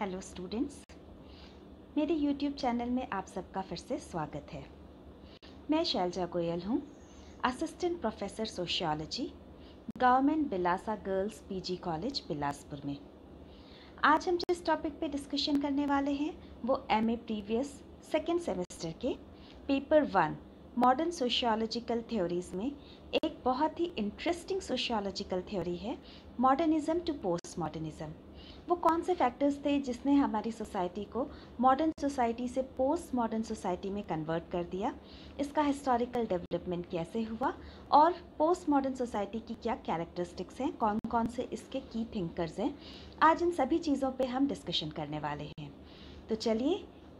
hello students मेरे YouTube channel में आप सबका फिर से स्वागत है मैं शैलजा गोयल हूँ assistant professor sociology government Bilasa girls PG college Bilaspur में आज हम जिस टॉपिक पे डिस्कशन करने वाले हैं वो एमए प्रीवियस सेकेंड सेमेस्टर के paper one modern sociological theories में एक बहुत ही इंटरेस्टिंग सोशियोलॉजिकल थ्योरी है मॉडर्निज़म टू पोस्ट मॉडर्निज़म वो कौन से फैक्टर्स थे जिसने हमारी सोसाइटी को मॉडर्न सोसाइटी से पोस्ट मॉडर्न सोसाइटी में कन्वर्ट कर दिया इसका हिस्टोरिकल डेवलपमेंट कैसे हुआ और पोस्ट मॉडर्न सोसाइटी की क्या कैरेक्टरिस्टिक्स हैं कौन कौन से इसके की थिंकर्स हैं आज इन सभी चीज़ों पर हम डिस्कशन करने वाले हैं तो चलिए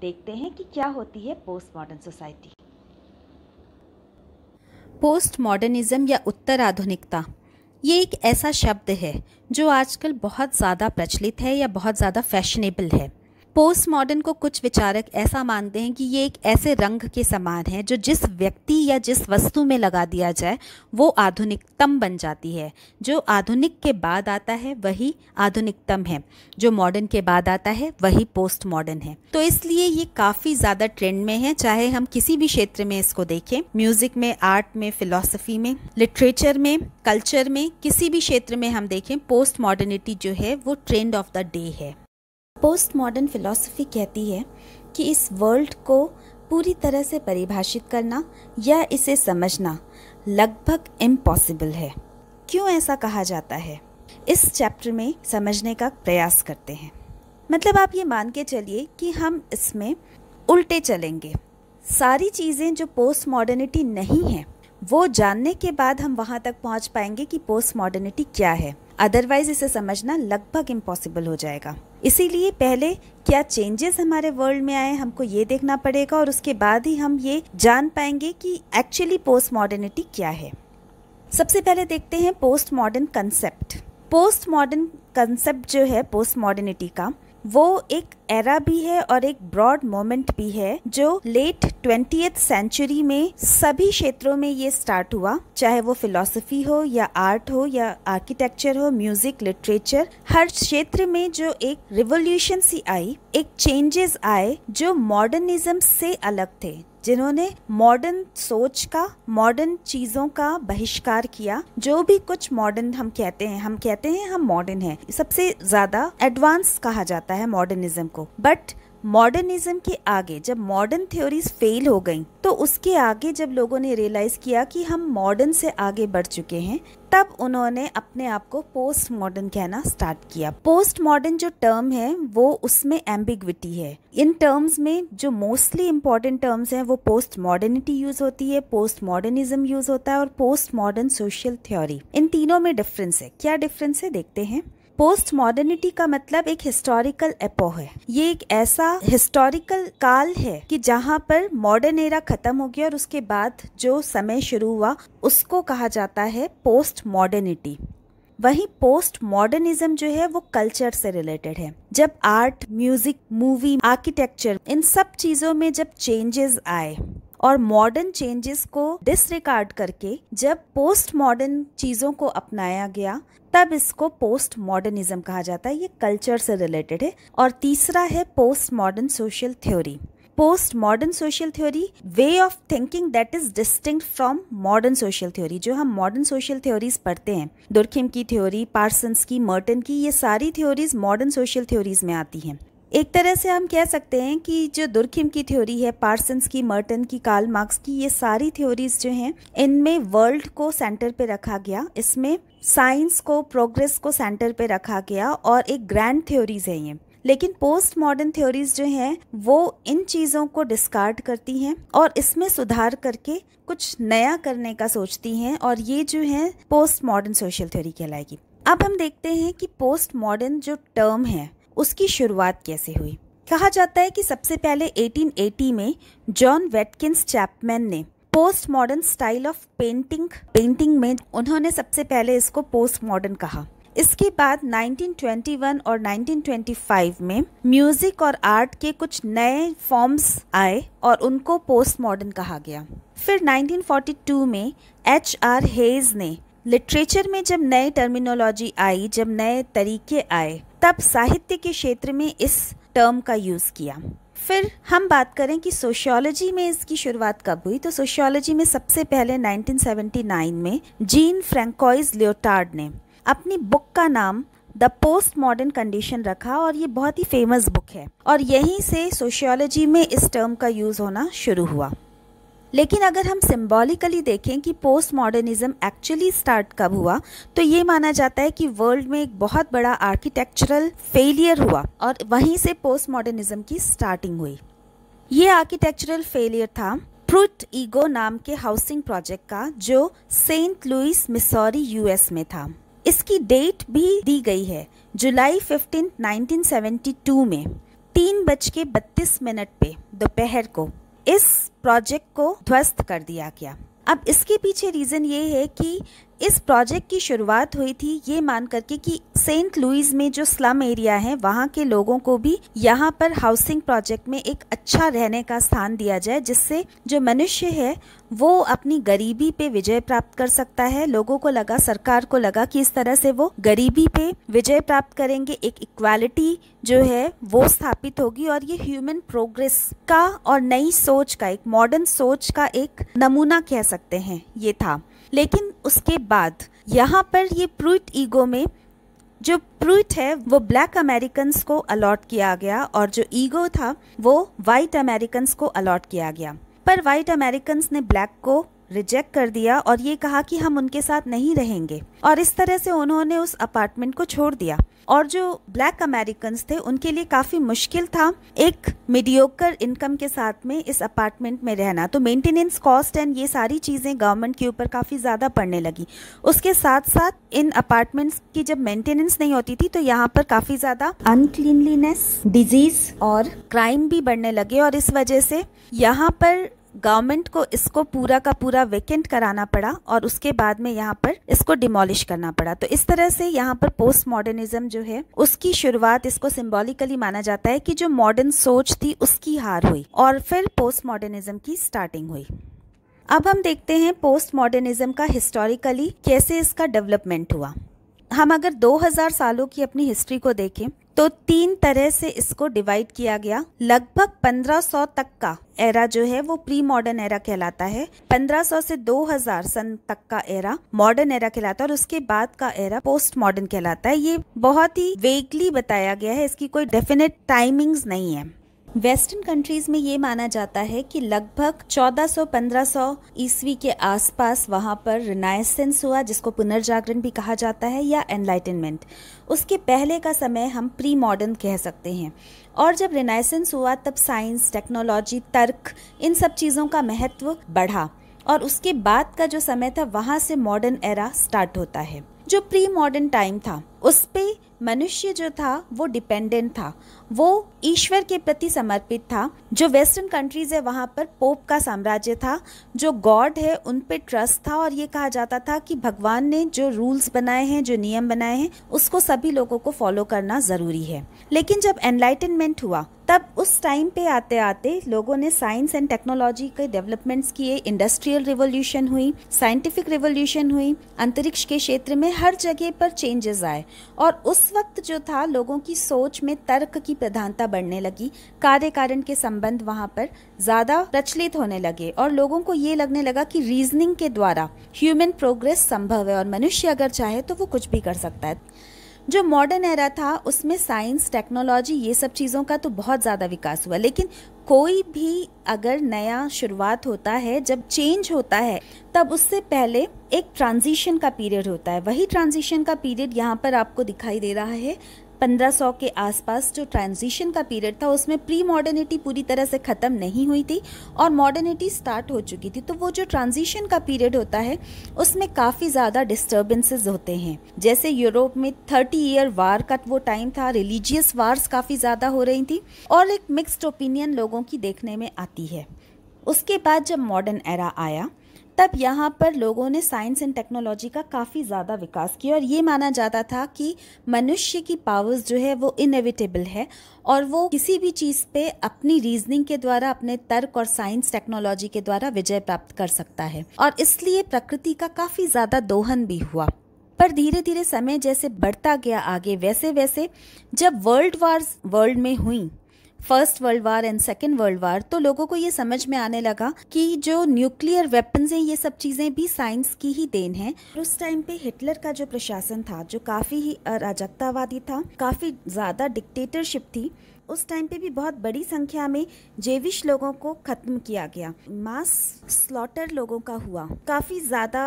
देखते हैं कि क्या होती है post modern society post modernism या उत्तर आधुनिकता ये एक ऐसा शब्द है जो आजकल बहुत ज़्यादा प्रचलित है या बहुत ज़्यादा फैशनेबल है पोस्ट मॉडर्न को कुछ विचारक ऐसा मानते हैं कि ये एक ऐसे रंग के समान है जो जिस व्यक्ति या जिस वस्तु में लगा दिया जाए वो आधुनिकतम बन जाती है जो आधुनिक के बाद आता है वही आधुनिकतम है जो मॉडर्न के बाद आता है वही पोस्ट मॉडर्न है तो इसलिए ये काफ़ी ज़्यादा ट्रेंड में है चाहे हम किसी भी क्षेत्र में इसको देखें म्यूज़िक में आर्ट में फिलोसफी में लिटरेचर में कल्चर में किसी भी क्षेत्र में हम देखें पोस्ट मॉडर्निटी जो है वो ट्रेंड ऑफ द डे है पोस्ट मॉडर्न फिलॉसफी कहती है कि इस वर्ल्ड को पूरी तरह से परिभाषित करना या इसे समझना लगभग इम्पॉसिबल है क्यों ऐसा कहा जाता है इस चैप्टर में समझने का प्रयास करते हैं मतलब आप ये मान के चलिए कि हम इसमें उल्टे चलेंगे सारी चीज़ें जो पोस्ट मॉडर्निटी नहीं है वो जानने के बाद हम वहाँ तक पहुँच पाएंगे कि पोस्ट मॉडर्निटी क्या है अदरवाइज इसे समझना लगभग इम्पॉसिबल हो जाएगा इसीलिए पहले क्या चेंजेस हमारे वर्ल्ड में आए हमको ये देखना पड़ेगा और उसके बाद ही हम ये जान पाएंगे कि एक्चुअली पोस्ट मॉडर्निटी क्या है सबसे पहले देखते हैं post modern concept post modern concept जो है पोस्ट मॉडर्निटी का वो एक एरा भी है और एक ब्रॉड मोमेंट भी है जो लेट ट्वेंटी सेंचुरी में सभी क्षेत्रों में ये स्टार्ट हुआ चाहे वो फिलॉसफी हो या आर्ट हो या आर्किटेक्चर हो म्यूजिक लिटरेचर हर क्षेत्र में जो एक रिवोल्यूशन सी आई एक चेंजेस आए जो मॉडर्निज्म से अलग थे जिन्होंने मॉडर्न सोच का मॉडर्न चीज़ों का बहिष्कार किया जो भी कुछ मॉडर्न हम कहते हैं हम कहते हैं हम मॉडर्न हैं सबसे ज़्यादा एडवांस कहा जाता है मॉडर्निज्म को बट मॉडर्निज्म के आगे जब मॉडर्न थ्योरीज फेल हो गई तो उसके आगे जब लोगों ने रियलाइज किया कि हम मॉडर्न से आगे बढ़ चुके हैं तब उन्होंने अपने आप को पोस्ट मॉडर्न कहना स्टार्ट किया पोस्ट मॉडर्न जो टर्म है वो उसमें एम्बिग्विटी है इन टर्म्स में जो मोस्टली इम्पॉर्टेंट टर्म्स हैं वो पोस्ट मॉडर्निटी यूज होती है पोस्ट मॉडर्निज्म यूज होता है और पोस्ट मॉडर्न सोशल थ्योरी इन तीनों में डिफरेंस है क्या डिफरेंस है देखते हैं पोस्ट मॉडर्निटी का मतलब एक हिस्टोरिकल एपो है ये एक ऐसा हिस्टोरिकल काल है कि जहाँ पर मॉडर्न एरा खत्म हो गया और उसके बाद जो समय शुरू हुआ उसको कहा जाता है पोस्ट मॉडर्निटी वहीं पोस्ट मॉडर्निज्म जो है वो कल्चर से रिलेटेड है जब आर्ट म्यूजिक मूवी आर्किटेक्चर इन सब चीज़ों में जब चेंजेस आए और मॉडर्न चेंजेस को डिसरिकार्ड करके जब पोस्ट मॉडर्न चीज़ों को अपनाया गया तब इसको पोस्ट मॉडर्निज्म कहा जाता है ये कल्चर से रिलेटेड है और तीसरा है post modern social theory post modern social theory way of thinking that is distinct from modern social theory जो हम मॉडर्न सोशल थ्योरीज पढ़ते हैं दुर्खिम की थ्योरी पार्सन्स की मर्टन की ये सारी थ्योरीज मॉडर्न सोशल थ्योरीज में आती हैं एक तरह से हम कह सकते हैं कि जो दुर्खिम की थ्योरी है पार्सन्स की मर्टन की कार्ल मार्क्स की ये सारी थ्योरीज जो हैं इनमें वर्ल्ड को सेंटर पे रखा गया इसमें साइंस को प्रोग्रेस को सेंटर पे रखा गया और एक ग्रैंड थ्योरीज है ये लेकिन पोस्ट मॉडर्न थ्योरीज जो हैं वो इन चीज़ों को डिस्कार्ड करती हैं और इसमें सुधार करके कुछ नया करने का सोचती हैं और ये जो है पोस्ट मॉडर्न सोशल थ्योरी कहलाएगी अब हम देखते हैं कि पोस्ट मॉडर्न जो टर्म है उसकी शुरुआत कैसे हुई कहा जाता है कि सबसे पहले 1880 में जॉन वेटकिंस चैपमैन ने post modern style of painting painting में उन्होंने सबसे पहले इसको पोस्ट मॉडर्न कहा इसके बाद 1921 और 1925 में म्यूजिक और आर्ट के कुछ नए फॉर्म्स आए और उनको पोस्ट मॉडर्न कहा गया फिर 1942 में एच आर हेज ने लिटरेचर में जब नए टर्मिनोलॉजी आई जब नए तरीके आए तब साहित्य के क्षेत्र में इस टर्म का यूज़ किया फिर हम बात करें कि सोशियोलॉजी में इसकी शुरुआत कब हुई तो सोशियोलॉजी में सबसे पहले 1979 में जीन फ्रेंकोइज लियोटार्ड ने अपनी बुक का नाम द पोस्ट मॉडर्न कंडीशन रखा और ये बहुत ही फेमस बुक है और यहीं से सोशियोलॉजी में इस टर्म का यूज़ होना शुरू हुआ लेकिन अगर हम सिम्बॉलिकली देखें कि पोस्ट मॉडर्निज्म एक्चुअली स्टार्ट कब हुआ तो ये माना जाता है कि वर्ल्ड में एक बहुत बड़ा आर्किटेक्चरल फेलियर हुआ और वहीं से पोस्ट मॉडर्निज्म की स्टार्टिंग हुई ये आर्किटेक्चरल फेलियर था फ्रूट ईगो नाम के हाउसिंग प्रोजेक्ट का जो सेंट लुइस मिसौरी यूएस में था इसकी डेट भी दी गई है जुलाई फिफ्टीन 1972 में तीन बज के बत्तीस मिनट पे दोपहर को इस प्रोजेक्ट को ध्वस्त कर दिया गया अब इसके पीछे रीज़न ये है कि इस प्रोजेक्ट की शुरुआत हुई थी ये मान करके कि सेंट लुइस में जो स्लम एरिया है वहाँ के लोगों को भी यहाँ पर हाउसिंग प्रोजेक्ट में एक अच्छा रहने का स्थान दिया जाए जिससे जो मनुष्य है वो अपनी गरीबी पे विजय प्राप्त कर सकता है लोगों को लगा सरकार को लगा कि इस तरह से वो गरीबी पे विजय प्राप्त करेंगे एक इक्वालिटी जो है वो स्थापित होगी और ये ह्यूमन प्रोग्रेस का और नई सोच का एक मॉडर्न सोच का एक नमूना कह सकते हैं ये था लेकिन उसके बाद यहाँ पर ये प्रूट ईगो में जो प्रूट है वो ब्लैक अमेरिकन को अलॉट किया गया और जो ईगो था वो वाइट अमेरिकन को अलॉट किया गया पर वाइट अमेरिकन ने ब्लैक को रिजेक्ट कर दिया और ये कहा कि हम उनके साथ नहीं रहेंगे और इस तरह से उन्होंने उस अपार्टमेंट को छोड़ दिया और जो ब्लैक अमेरिकन थे उनके लिए काफ़ी मुश्किल था एक मीडियोकर इनकम के साथ में इस अपार्टमेंट में रहना तो मेंटेनेंस कॉस्ट एंड ये सारी चीज़ें गवर्नमेंट के ऊपर काफ़ी ज़्यादा पड़ने लगी उसके साथ साथ इन अपार्टमेंट्स की जब मेंटेनेंस नहीं होती थी तो यहाँ पर काफ़ी ज़्यादा अनक्लीनलीनेस डिजीज़ और क्राइम भी बढ़ने लगे और इस वजह से यहाँ पर गवर्नमेंट को इसको पूरा का पूरा वेकेंट कराना पड़ा और उसके बाद में यहाँ पर इसको डिमोलिश करना पड़ा तो इस तरह से यहाँ पर पोस्ट मॉडर्निज्म जो है उसकी शुरुआत इसको सिंबॉलिकली माना जाता है कि जो मॉडर्न सोच थी उसकी हार हुई और फिर पोस्ट मॉडर्निज्म की स्टार्टिंग हुई अब हम देखते हैं पोस्ट मॉडर्निज्म का हिस्टोरिकली कैसे इसका डेवलपमेंट हुआ हम अगर 2000 सालों की अपनी हिस्ट्री को देखें तो तीन तरह से इसको डिवाइड किया गया लगभग 1500 तक का एरा जो है वो प्री मॉडर्न एरा कहलाता है 1500 से 2000 सन तक का एरा मॉडर्न एरा कहलाता है और उसके बाद का एरा पोस्ट मॉडर्न कहलाता है ये बहुत ही वेगली बताया गया है इसकी कोई डेफिनेट टाइमिंग्स नहीं है वेस्टर्न कंट्रीज में ये माना जाता है कि लगभग 1400-1500 ईस्वी के आसपास वहाँ पर रिनाइसेंस हुआ जिसको पुनर्जागरण भी कहा जाता है या एनलाइटनमेंट उसके पहले का समय हम प्री मॉडर्न कह सकते हैं और जब रिनाइसेंस हुआ तब साइंस टेक्नोलॉजी तर्क इन सब चीज़ों का महत्व बढ़ा और उसके बाद का जो समय था वहाँ से मॉडर्न एरा स्टार्ट होता है जो प्री मॉडर्न टाइम था उस पर मनुष्य जो था वो डिपेंडेंट था वो ईश्वर के प्रति समर्पित था जो वेस्टर्न कंट्रीज़ है वहाँ पर पोप का साम्राज्य था जो गॉड है उन पे ट्रस्ट था और ये कहा जाता था कि भगवान ने जो रूल्स बनाए हैं जो नियम बनाए हैं उसको सभी लोगों को फॉलो करना ज़रूरी है लेकिन जब एनलाइटनमेंट हुआ तब उस टाइम पे आते आते लोगों ने साइंस एंड टेक्नोलॉजी के डेवलपमेंट्स किए इंडस्ट्रियल रिवोल्यूशन हुई साइंटिफिक रिवोल्यूशन हुई अंतरिक्ष के क्षेत्र में हर जगह पर चेंजेस आए और उस वक्त जो था लोगों की सोच में तर्क की प्रधानता बढ़ने लगी कार्य कारण के संबंध वहां पर ज़्यादा प्रचलित होने लगे और लोगों को ये लगने लगा कि रीजनिंग के द्वारा ह्यूमन प्रोग्रेस संभव है और मनुष्य अगर चाहे तो वो कुछ भी कर सकता है जो मॉडर्न एरा था उसमें साइंस टेक्नोलॉजी ये सब चीज़ों का तो बहुत ज़्यादा विकास हुआ लेकिन कोई भी अगर नया शुरुआत होता है जब चेंज होता है तब उससे पहले एक ट्रांजिशन का पीरियड होता है वही ट्रांजिशन का पीरियड यहाँ पर आपको दिखाई दे रहा है 1500 के आसपास जो ट्रांजिशन का पीरियड था उसमें प्री मॉडर्निटी पूरी तरह से ख़त्म नहीं हुई थी और मॉडर्निटी स्टार्ट हो चुकी थी तो वो जो ट्रांजिशन का पीरियड होता है उसमें काफ़ी ज़्यादा डिस्टर्बेंसेज होते हैं जैसे यूरोप में थर्टी ईयर वार का वो टाइम था रिलीजियस वार्स काफ़ी ज़्यादा हो रही थी और एक मिक्सड ओपिनियन लोगों की देखने में आती है उसके बाद जब मॉडर्न एरा आया तब यहाँ पर लोगों ने साइंस एंड टेक्नोलॉजी का काफ़ी ज़्यादा विकास किया और ये माना जाता था कि मनुष्य की पावर्स जो है वो इनएविटेबल है और वो किसी भी चीज़ पे अपनी रीजनिंग के द्वारा अपने तर्क और साइंस टेक्नोलॉजी के द्वारा विजय प्राप्त कर सकता है और इसलिए प्रकृति का काफ़ी ज़्यादा दोहन भी हुआ पर धीरे धीरे समय जैसे बढ़ता गया आगे वैसे वैसे जब वर्ल्ड वार्स वर्ल्ड में हुई first world war and second world war तो लोगों को ये समझ में आने लगा कि जो न्यूक्लियर वेपन्स हैं ये सब चीज़ें भी साइंस की ही देन है उस टाइम पे हिटलर का जो प्रशासन था जो काफ़ी ही अराजकतावादी था काफ़ी ज़्यादा डिक्टेटरशिप थी उस टाइम पे भी बहुत बड़ी संख्या में जेविश लोगों को खत्म किया गया मास स्लॉटर लोगों का हुआ काफ़ी ज़्यादा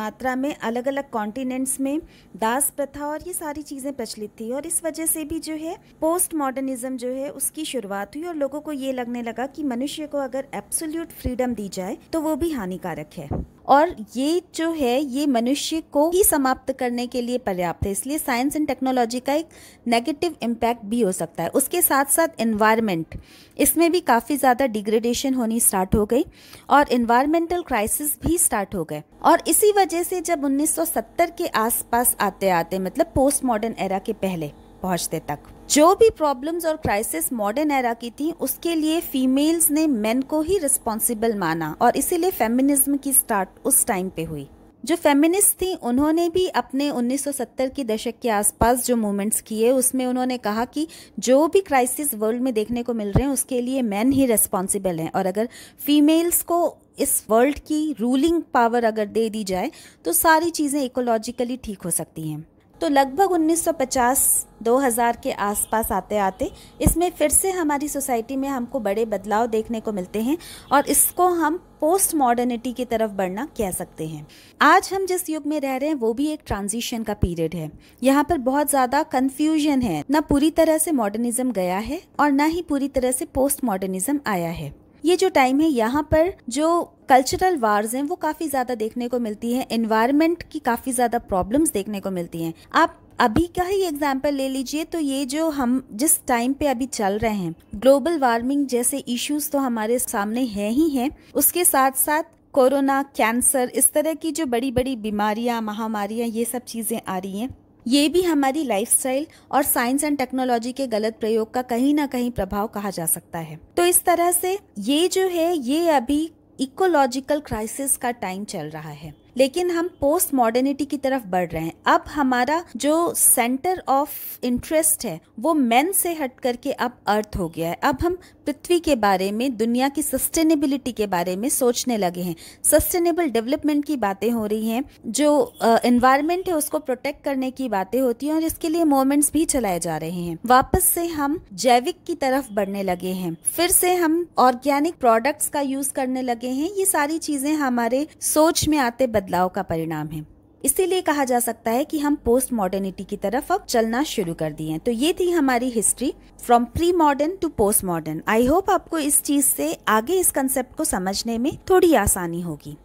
मात्रा में अलग अलग कॉन्टिनेंट्स में दास प्रथा और ये सारी चीज़ें प्रचलित थी और इस वजह से भी जो है पोस्ट मॉडर्निज्म जो है उसकी शुरुआत हुई और लोगों को ये लगने लगा कि मनुष्य को अगर एब्सोल्यूट फ्रीडम दी जाए तो वो भी हानिकारक है और ये जो है ये मनुष्य को ही समाप्त करने के लिए पर्याप्त है इसलिए साइंस एंड टेक्नोलॉजी का एक नेगेटिव इम्पैक्ट भी हो सकता है उसके साथ साथ इन्वायरमेंट इसमें भी काफ़ी ज़्यादा डिग्रेडेशन होनी स्टार्ट हो गई और इन्वायरमेंटल क्राइसिस भी स्टार्ट हो गए और इसी वजह से जब 1970 के आसपास आते आते मतलब पोस्ट मॉडर्न एरा के पहले पहुँचते तक जो भी प्रॉब्लम्स और क्राइसिस मॉडर्न एरा की थी उसके लिए फीमेल्स ने मेन को ही रिस्पॉन्सिबल माना और इसीलिए फेमिनिज्म की स्टार्ट उस टाइम पे हुई जो फेमिनिस्ट थी उन्होंने भी अपने 1970 के दशक के आसपास जो मूवमेंट्स किए उसमें उन्होंने कहा कि जो भी क्राइसिस वर्ल्ड में देखने को मिल रहे हैं उसके लिए मैन ही रेस्पॉन्सिबल हैं और अगर फीमेल्स को इस वर्ल्ड की रूलिंग पावर अगर दे दी जाए तो सारी चीज़ें इकोलॉजिकली ठीक हो सकती हैं तो लगभग 1950-2000 के आसपास आते आते इसमें फिर से हमारी सोसाइटी में हमको बड़े बदलाव देखने को मिलते हैं और इसको हम पोस्ट मॉडर्निटी की तरफ बढ़ना कह सकते हैं आज हम जिस युग में रह रहे हैं वो भी एक ट्रांजिशन का पीरियड है यहाँ पर बहुत ज़्यादा कन्फ्यूजन है न पूरी तरह से मॉडर्निज्म गया है और न ही पूरी तरह से पोस्ट मॉडर्निज्म आया है ये जो टाइम है यहाँ पर जो कल्चरल वार्स हैं वो काफ़ी ज़्यादा देखने को मिलती है इन्वायरमेंट की काफ़ी ज़्यादा प्रॉब्लम्स देखने को मिलती हैं आप अभी का ही एग्जाम्पल ले लीजिए तो ये जो हम जिस टाइम पे अभी चल रहे हैं ग्लोबल वार्मिंग जैसे इश्यूज तो हमारे सामने है ही हैं उसके साथ साथ कोरोना कैंसर इस तरह की जो बड़ी बड़ी बीमारियां महामारियां ये सब चीज़ें आ रही हैं ये भी हमारी लाइफस्टाइल और साइंस एंड टेक्नोलॉजी के गलत प्रयोग का कहीं ना कहीं प्रभाव कहा जा सकता है तो इस तरह से ये जो है ये अभी इकोलॉजिकल क्राइसिस का टाइम चल रहा है लेकिन हम पोस्ट मॉडर्निटी की तरफ बढ़ रहे हैं अब हमारा जो सेंटर ऑफ इंटरेस्ट है वो मैन से हट करके अब अर्थ हो गया है अब हम पृथ्वी के बारे में दुनिया की सस्टेनेबिलिटी के बारे में सोचने लगे हैं सस्टेनेबल डेवलपमेंट की बातें हो रही हैं जो इन्वायरमेंट uh, है उसको प्रोटेक्ट करने की बातें होती हैं और इसके लिए मूवमेंट्स भी चलाए जा रहे हैं वापस से हम जैविक की तरफ बढ़ने लगे हैं फिर से हम ऑर्गेनिक प्रोडक्ट्स का यूज करने लगे हैं ये सारी चीजें हमारे सोच में आते बदले बदलाव का परिणाम है इसीलिए कहा जा सकता है कि हम पोस्ट मॉडर्निटी की तरफ अब चलना शुरू कर दिए हैं तो ये थी हमारी history from pre modern to post modern I hope आपको इस चीज से आगे इस कंसेप्ट को समझने में थोड़ी आसानी होगी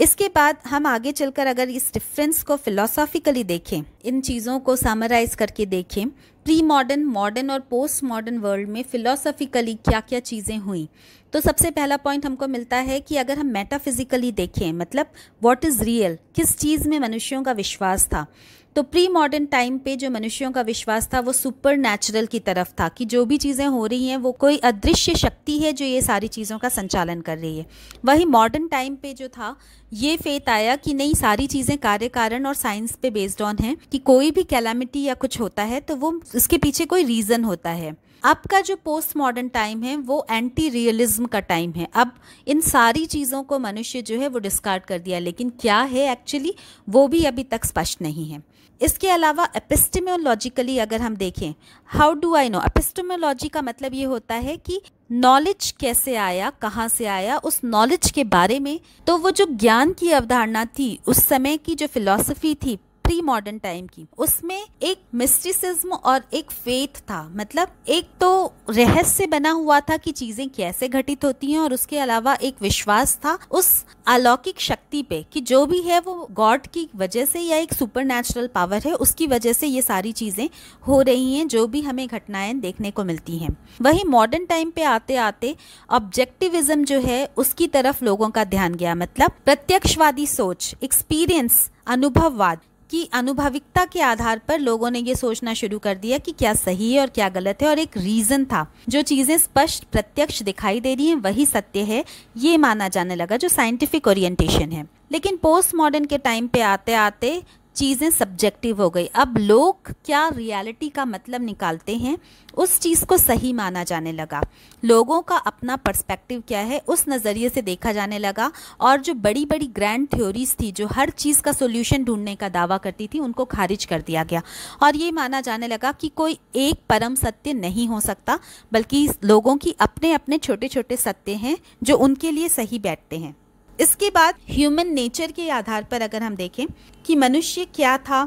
इसके बाद हम आगे चलकर अगर इस डिफरेंस को फिलोसॉफिकली देखें इन चीज़ों को सामराइज करके देखें प्री मॉडर्न मॉडर्न और पोस्ट मॉडर्न वर्ल्ड में फिलोसॉफिकली क्या क्या चीज़ें हुई तो सबसे पहला पॉइंट हमको मिलता है कि अगर हम मेटाफिजिकली देखें मतलब व्हाट इज़ रियल किस चीज़ में मनुष्यों का विश्वास था तो प्री मॉडर्न टाइम पे जो मनुष्यों का विश्वास था वो सुपर नेचुरल की तरफ था कि जो भी चीज़ें हो रही हैं वो कोई अदृश्य शक्ति है जो ये सारी चीज़ों का संचालन कर रही है वही मॉडर्न टाइम पे जो था ये फेत आया कि नहीं सारी चीज़ें कार्य कारण और साइंस पे बेस्ड ऑन है कि कोई भी कैलामिटी या कुछ होता है तो वो उसके पीछे कोई रीज़न होता है अब का जो पोस्ट मॉडर्न टाइम है वो एंटी रियलिज्म का टाइम है अब इन सारी चीज़ों को मनुष्य जो है वो डिस्कार्ड कर दिया लेकिन क्या है एक्चुअली वो भी अभी तक स्पष्ट नहीं है इसके अलावा एपिस्टेमोलॉजिकली अगर हम देखें how do I know epistemology का मतलब ये होता है कि नॉलेज कैसे आया कहाँ से आया उस नॉलेज के बारे में तो वो जो ज्ञान की अवधारणा थी उस समय की जो फिलॉसफी थी प्री मॉडर्न टाइम की उसमें एक मिस्टिसिज्म और एक फेथ था मतलब एक तो रहस्य बना हुआ था कि चीजें कैसे घटित होती हैं और उसके अलावा एक विश्वास था उस अलौकिक शक्ति पे कि जो भी है वो गॉड की वजह से या एक सुपर नेचुरल पावर है उसकी वजह से ये सारी चीजें हो रही हैं जो भी हमें घटनाएं देखने को मिलती हैं वही मॉडर्न टाइम पे आते आते ऑब्जेक्टिविज्म जो है उसकी तरफ लोगों का ध्यान गया मतलब प्रत्यक्षवादी सोच एक्सपीरियंस अनुभववाद कि अनुभाविकता के आधार पर लोगों ने ये सोचना शुरू कर दिया कि क्या सही है और क्या गलत है और एक रीज़न था जो चीज़ें स्पष्ट प्रत्यक्ष दिखाई दे रही हैं वही सत्य है ये माना जाने लगा जो साइंटिफिक ओरिएंटेशन है लेकिन पोस्ट मॉडर्न के टाइम पे आते आते चीज़ें सब्जेक्टिव हो गई अब लोग क्या रियलिटी का मतलब निकालते हैं उस चीज़ को सही माना जाने लगा लोगों का अपना पर्सपेक्टिव क्या है उस नज़रिए से देखा जाने लगा और जो बड़ी बड़ी ग्रैंड थ्योरीज थी जो हर चीज़ का सोल्यूशन ढूंढने का दावा करती थी उनको खारिज कर दिया गया और ये माना जाने लगा कि कोई एक परम सत्य नहीं हो सकता बल्कि लोगों की अपने अपने छोटे छोटे सत्य हैं जो उनके लिए सही बैठते हैं इसके बाद ह्यूमन नेचर के आधार पर अगर हम देखें कि मनुष्य क्या था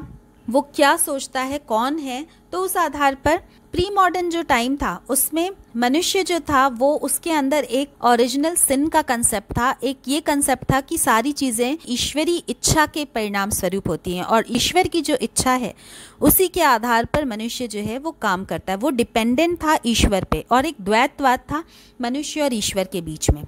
वो क्या सोचता है कौन है तो उस आधार पर प्री मॉडर्न जो टाइम था उसमें मनुष्य जो था वो उसके अंदर एक ओरिजिनल सिन का कंसेप्ट था एक ये कंसेप्ट था कि सारी चीज़ें ईश्वरी इच्छा के परिणाम स्वरूप होती हैं और ईश्वर की जो इच्छा है उसी के आधार पर मनुष्य जो है वो काम करता है वो डिपेंडेंट था ईश्वर पे और एक द्वैतवाद था मनुष्य और ईश्वर के बीच में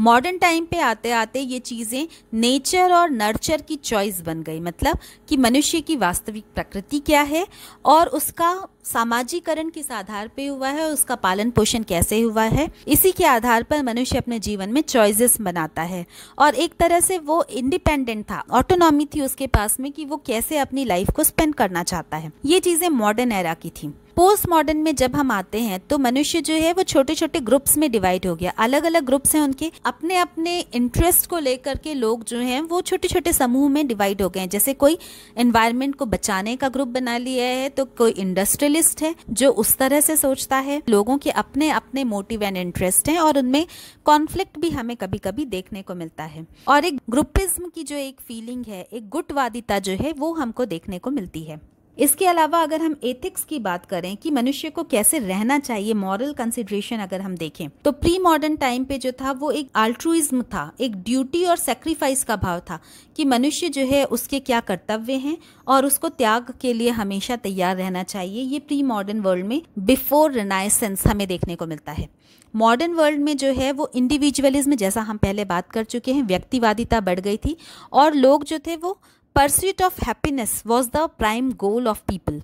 मॉडर्न टाइम पे आते आते ये चीज़ें नेचर और नर्चर की चॉइस बन गई मतलब कि मनुष्य की वास्तविक प्रकृति क्या है और उसका सामाजिकरण किस आधार पे हुआ है और उसका पालन पोषण कैसे हुआ है इसी के आधार पर मनुष्य अपने जीवन में चॉइसेस बनाता है और एक तरह से वो इंडिपेंडेंट था ऑटोनॉमी थी उसके पास में कि वो कैसे अपनी लाइफ को स्पेंड करना चाहता है ये चीज़ें मॉडर्न एरा की थी पोस्ट मॉडर्न में जब हम आते हैं तो मनुष्य जो है वो छोटे छोटे ग्रुप्स में डिवाइड हो गया अलग अलग ग्रुप्स हैं उनके अपने अपने इंटरेस्ट को लेकर के लोग जो हैं वो छोटे छोटे समूह में डिवाइड हो गए हैं जैसे कोई एनवायरनमेंट को बचाने का ग्रुप बना लिया है तो कोई इंडस्ट्रियल इंडिविजुअलिस्ट है जो उस तरह से सोचता है लोगों के अपने अपने मोटिव एंड इंटरेस्ट हैं और उनमें कॉन्फ्लिक्ट भी हमें कभी कभी देखने को मिलता है और एक ग्रुपिज्म की जो एक फीलिंग है एक गुटवादिता जो है वो हमको देखने को मिलती है इसके अलावा अगर हम एथिक्स की बात करें कि मनुष्य को कैसे रहना चाहिए मॉरल कंसिडरेशन अगर हम देखें तो प्री मॉडर्न टाइम पे जो था वो एक आल्ट्रुइज्म था एक ड्यूटी और सेक्रीफाइस का भाव था कि मनुष्य जो है उसके क्या कर्तव्य हैं और उसको त्याग के लिए हमेशा तैयार रहना चाहिए ये प्री मॉडर्न वर्ल्ड में बिफोर रिनाइसेंस हमें देखने को मिलता है मॉडर्न वर्ल्ड में जो है वो इंडिविजुअलिज्म जैसा हम पहले बात कर चुके हैं व्यक्तिवादिता बढ़ गई थी और लोग जो थे वो pursuit of happiness was the prime goal of people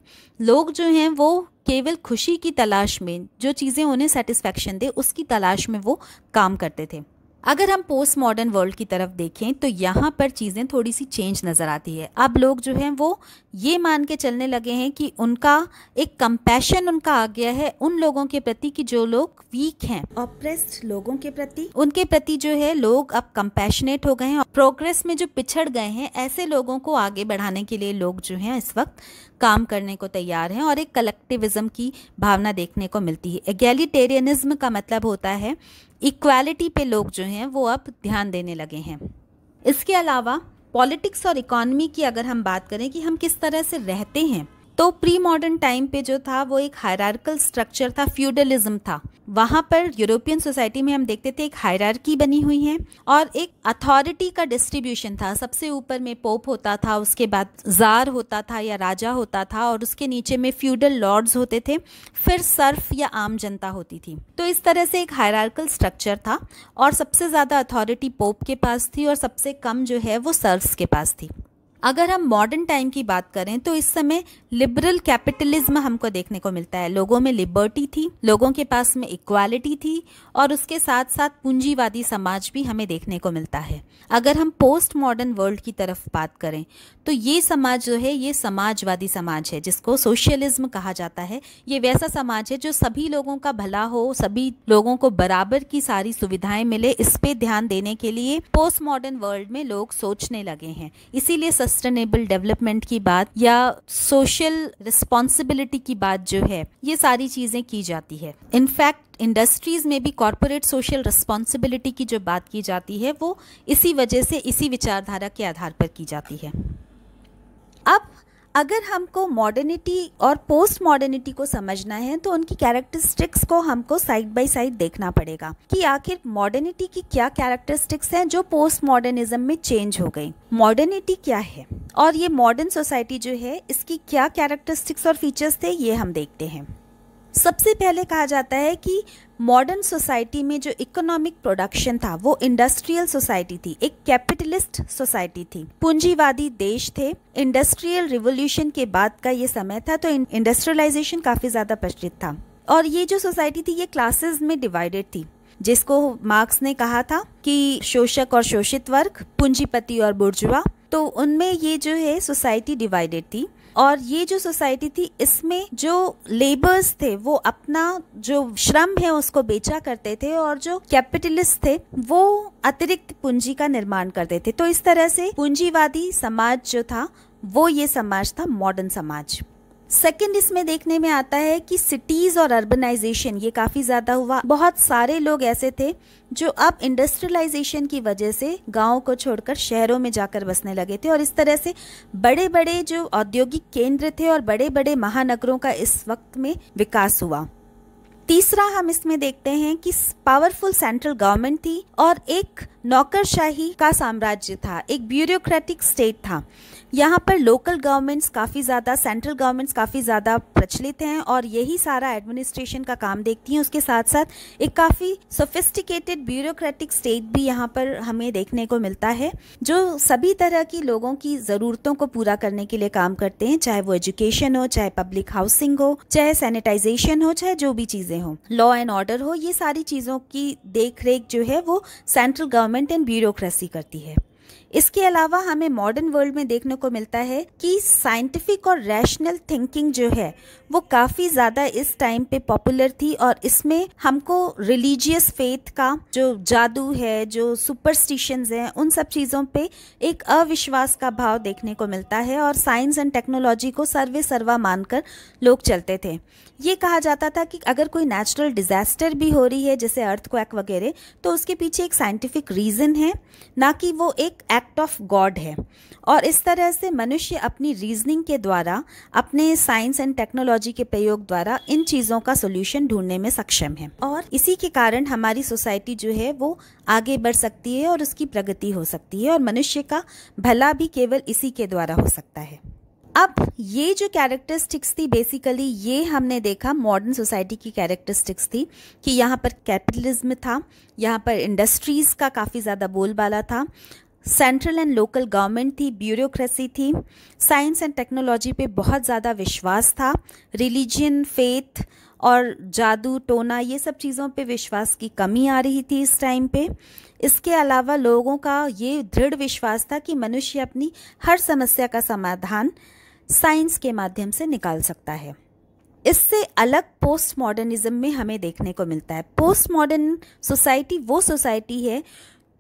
लोग जो हैं वो केवल खुशी की तलाश में जो चीज़ें उन्हें सेटिस्फैक्शन दे उसकी तलाश में वो काम करते थे अगर हम पोस्ट मॉडर्न वर्ल्ड की तरफ देखें तो यहाँ पर चीज़ें थोड़ी सी चेंज नज़र आती है अब लोग जो हैं वो ये मान के चलने लगे हैं कि उनका एक कंपैशन उनका आ गया है उन लोगों के प्रति कि जो लोग वीक हैं ऑप्रेस्ड लोगों के प्रति उनके प्रति जो है लोग अब कंपैशनेट हो गए हैं प्रोग्रेस में जो पिछड़ गए हैं ऐसे लोगों को आगे बढ़ाने के लिए लोग जो हैं इस वक्त काम करने को तैयार हैं और एक कलेक्टिविज्म की भावना देखने को मिलती है एगेलीटेरियनिज्म का मतलब होता है इक्वालिटी पे लोग जो हैं वो अब ध्यान देने लगे हैं इसके अलावा पॉलिटिक्स और इकॉनमी की अगर हम बात करें कि हम किस तरह से रहते हैं तो प्री मॉडर्न टाइम पे जो था वो एक हायरार्कल स्ट्रक्चर था फ्यूडलिज्म था वहाँ पर यूरोपियन सोसाइटी में हम देखते थे एक हायरार्की बनी हुई है और एक अथॉरिटी का डिस्ट्रीब्यूशन था सबसे ऊपर में पोप होता था उसके बाद जार होता था या राजा होता था और उसके नीचे में फ्यूडल लॉर्ड्स होते थे फिर सर्फ या आम जनता होती थी तो इस तरह से एक हायरार्कल स्ट्रक्चर था और सबसे ज़्यादा अथॉरिटी पोप के पास थी और सबसे कम जो है वो सर्फ्स के पास थी अगर हम मॉडर्न टाइम की बात करें तो इस समय लिबरल कैपिटलिज्म हमको देखने को मिलता है लोगों में लिबर्टी थी लोगों के पास में इक्वालिटी थी और उसके साथ साथ पूंजीवादी समाज भी हमें देखने को मिलता है अगर हम पोस्ट मॉडर्न वर्ल्ड की तरफ बात करें तो ये समाज जो है ये समाजवादी समाज है जिसको सोशलिज्म कहा जाता है ये वैसा समाज है जो सभी लोगों का भला हो सभी लोगों को बराबर की सारी सुविधाएं मिले इस पे ध्यान देने के लिए पोस्ट मॉडर्न वर्ल्ड में लोग सोचने लगे हैं इसीलिए सस्टेनेबल डेवलपमेंट की बात या सोशल रिस्पॉन्सिबिलिटी की बात जो है ये सारी चीज़ें की जाती है इनफैक्ट इंडस्ट्रीज़ में भी कॉरपोरेट सोशल रिस्पॉन्सिबिलिटी की जो बात की जाती है वो इसी वजह से इसी विचारधारा के आधार पर की जाती है अब अगर हमको मॉडर्निटी और पोस्ट मॉडर्निटी को समझना है तो उनकी कैरेक्टरिस्टिक्स को हमको साइड बाय साइड देखना पड़ेगा कि आखिर मॉडर्निटी की क्या कैरेक्टरिस्टिक्स हैं जो पोस्ट मॉडर्निज्म में चेंज हो गई मॉडर्निटी क्या है और ये मॉडर्न सोसाइटी जो है इसकी क्या कैरेक्टरिस्टिक्स और फीचर्स थे ये हम देखते हैं सबसे पहले कहा जाता है कि मॉडर्न सोसाइटी में जो इकोनॉमिक प्रोडक्शन था वो इंडस्ट्रियल सोसाइटी थी एक कैपिटलिस्ट सोसाइटी थी पूंजीवादी देश थे इंडस्ट्रियल रिवोल्यूशन के बाद का ये समय था तो इंडस्ट्रियलाइजेशन काफ़ी ज़्यादा प्रचलित था और ये जो सोसाइटी थी ये क्लासेस में डिवाइडेड थी जिसको मार्क्स ने कहा था कि शोषक और शोषित वर्ग पूंजीपति और बुर्जुआ तो उनमें ये जो है सोसाइटी डिवाइडेड थी और ये जो सोसाइटी थी इसमें जो लेबर्स थे वो अपना जो श्रम है उसको बेचा करते थे और जो कैपिटलिस्ट थे वो अतिरिक्त पूंजी का निर्माण करते थे तो इस तरह से पूंजीवादी समाज जो था वो ये समाज था मॉडर्न समाज सेकंड इसमें देखने में आता है कि सिटीज और अर्बनाइजेशन ये काफ़ी ज़्यादा हुआ बहुत सारे लोग ऐसे थे जो अब इंडस्ट्रियलाइजेशन की वजह से गाँव को छोड़कर शहरों में जाकर बसने लगे थे और इस तरह से बड़े बड़े जो औद्योगिक केंद्र थे और बड़े बड़े महानगरों का इस वक्त में विकास हुआ तीसरा हम इसमें देखते हैं कि पावरफुल सेंट्रल गवर्नमेंट थी और एक नौकरशाही का साम्राज्य था एक ब्यूरोक्रेटिक स्टेट था यहाँ पर लोकल गवर्नमेंट्स काफ़ी ज़्यादा सेंट्रल गवर्नमेंट्स काफ़ी ज़्यादा प्रचलित हैं और यही सारा एडमिनिस्ट्रेशन का काम देखती हैं उसके साथ साथ एक काफ़ी सोफिस्टिकेटेड ब्यूरोक्रेटिक स्टेट भी यहाँ पर हमें देखने को मिलता है जो सभी तरह की लोगों की ज़रूरतों को पूरा करने के लिए काम करते हैं चाहे वो एजुकेशन हो चाहे पब्लिक हाउसिंग हो चाहे सैनिटाइजेशन हो चाहे जो भी चीज़ें हों लॉ एंड ऑर्डर हो ये सारी चीज़ों की देख जो है वो सेंट्रल गवर्नमेंट एंड ब्यूरोक्रेसी करती है इसके अलावा हमें मॉडर्न वर्ल्ड में देखने को मिलता है कि साइंटिफिक और रैशनल थिंकिंग जो है वो काफ़ी ज़्यादा इस टाइम पे पॉपुलर थी और इसमें हमको रिलीजियस फेथ का जो जादू है जो सुपरस्टिशन हैं उन सब चीज़ों पे एक अविश्वास का भाव देखने को मिलता है और साइंस एंड टेक्नोलॉजी को सर्वे सर्वा मानकर लोग चलते थे ये कहा जाता था कि अगर कोई नेचुरल डिजास्टर भी हो रही है जैसे अर्थ वगैरह तो उसके पीछे एक साइंटिफिक रीज़न है ना कि वो एक एक्ट ऑफ गॉड है और इस तरह से मनुष्य अपनी रीजनिंग के द्वारा अपने साइंस एंड टेक्नोलॉजी के प्रयोग द्वारा इन चीज़ों का सोल्यूशन ढूंढने में सक्षम है और इसी के कारण हमारी सोसाइटी जो है वो आगे बढ़ सकती है और उसकी प्रगति हो सकती है और मनुष्य का भला भी केवल इसी के द्वारा हो सकता है अब ये जो कैरेक्टरिस्टिक्स थी बेसिकली ये हमने देखा मॉडर्न सोसाइटी की कैरेक्टरिस्टिक्स थी कि यहाँ पर कैपिटलिज्म था यहाँ पर इंडस्ट्रीज़ का काफ़ी ज़्यादा बोलबाला था सेंट्रल एंड लोकल गवर्नमेंट थी ब्यूरोक्रेसी थी साइंस एंड टेक्नोलॉजी पे बहुत ज़्यादा विश्वास था रिलीजन फेथ और जादू टोना ये सब चीज़ों पे विश्वास की कमी आ रही थी इस टाइम पे इसके अलावा लोगों का ये दृढ़ विश्वास था कि मनुष्य अपनी हर समस्या का समाधान साइंस के माध्यम से निकाल सकता है इससे अलग पोस्ट मॉडर्निज्म में हमें देखने को मिलता है पोस्ट मॉडर्न सोसाइटी वो सोसाइटी है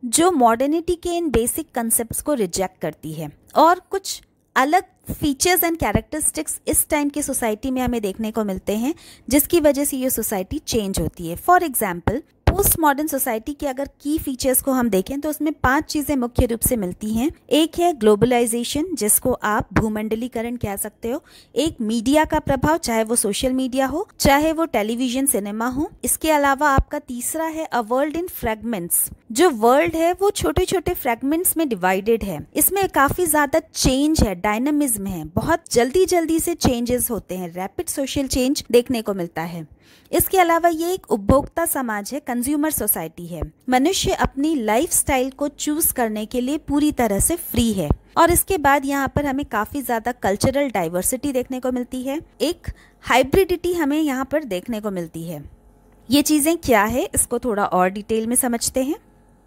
जो मॉडर्निटी के इन बेसिक कंसेप्ट को रिजेक्ट करती है और कुछ अलग फीचर्स एंड कैरेक्टरिस्टिक्स इस टाइम की सोसाइटी में हमें देखने को मिलते हैं जिसकी वजह से ये सोसाइटी चेंज होती है for example post modern society के अगर की फीचर्स को हम देखें तो उसमें पांच चीज़ें मुख्य रूप से मिलती हैं एक है ग्लोबलाइजेशन जिसको आप भूमंडलीकरण कह सकते हो एक मीडिया का प्रभाव चाहे वो सोशल मीडिया हो चाहे वो टेलीविजन सिनेमा हो इसके अलावा आपका तीसरा है अ वर्ल्ड इन फ्रेगमेंट्स जो वर्ल्ड है वो छोटे छोटे फ्रेगमेंट्स में डिवाइडेड है इसमें काफी ज्यादा चेंज है डायनामिज्म है बहुत जल्दी जल्दी से चेंजेस होते हैं रैपिड सोशल चेंज देखने को मिलता है इसके अलावा ये एक उपभोक्ता समाज है कंज्यूम कंज्यूमर सोसाइटी है मनुष्य अपनी स्टाइल को चूज करने के लिए पूरी तरह से फ्री है और इसके बाद यहाँ पर हमें काफ़ी ज़्यादा कल्चरल डाइवर्सिटी देखने को मिलती है एक हाइब्रिडिटी हमें यहाँ पर देखने को मिलती है ये चीज़ें क्या है इसको थोड़ा और डिटेल में समझते हैं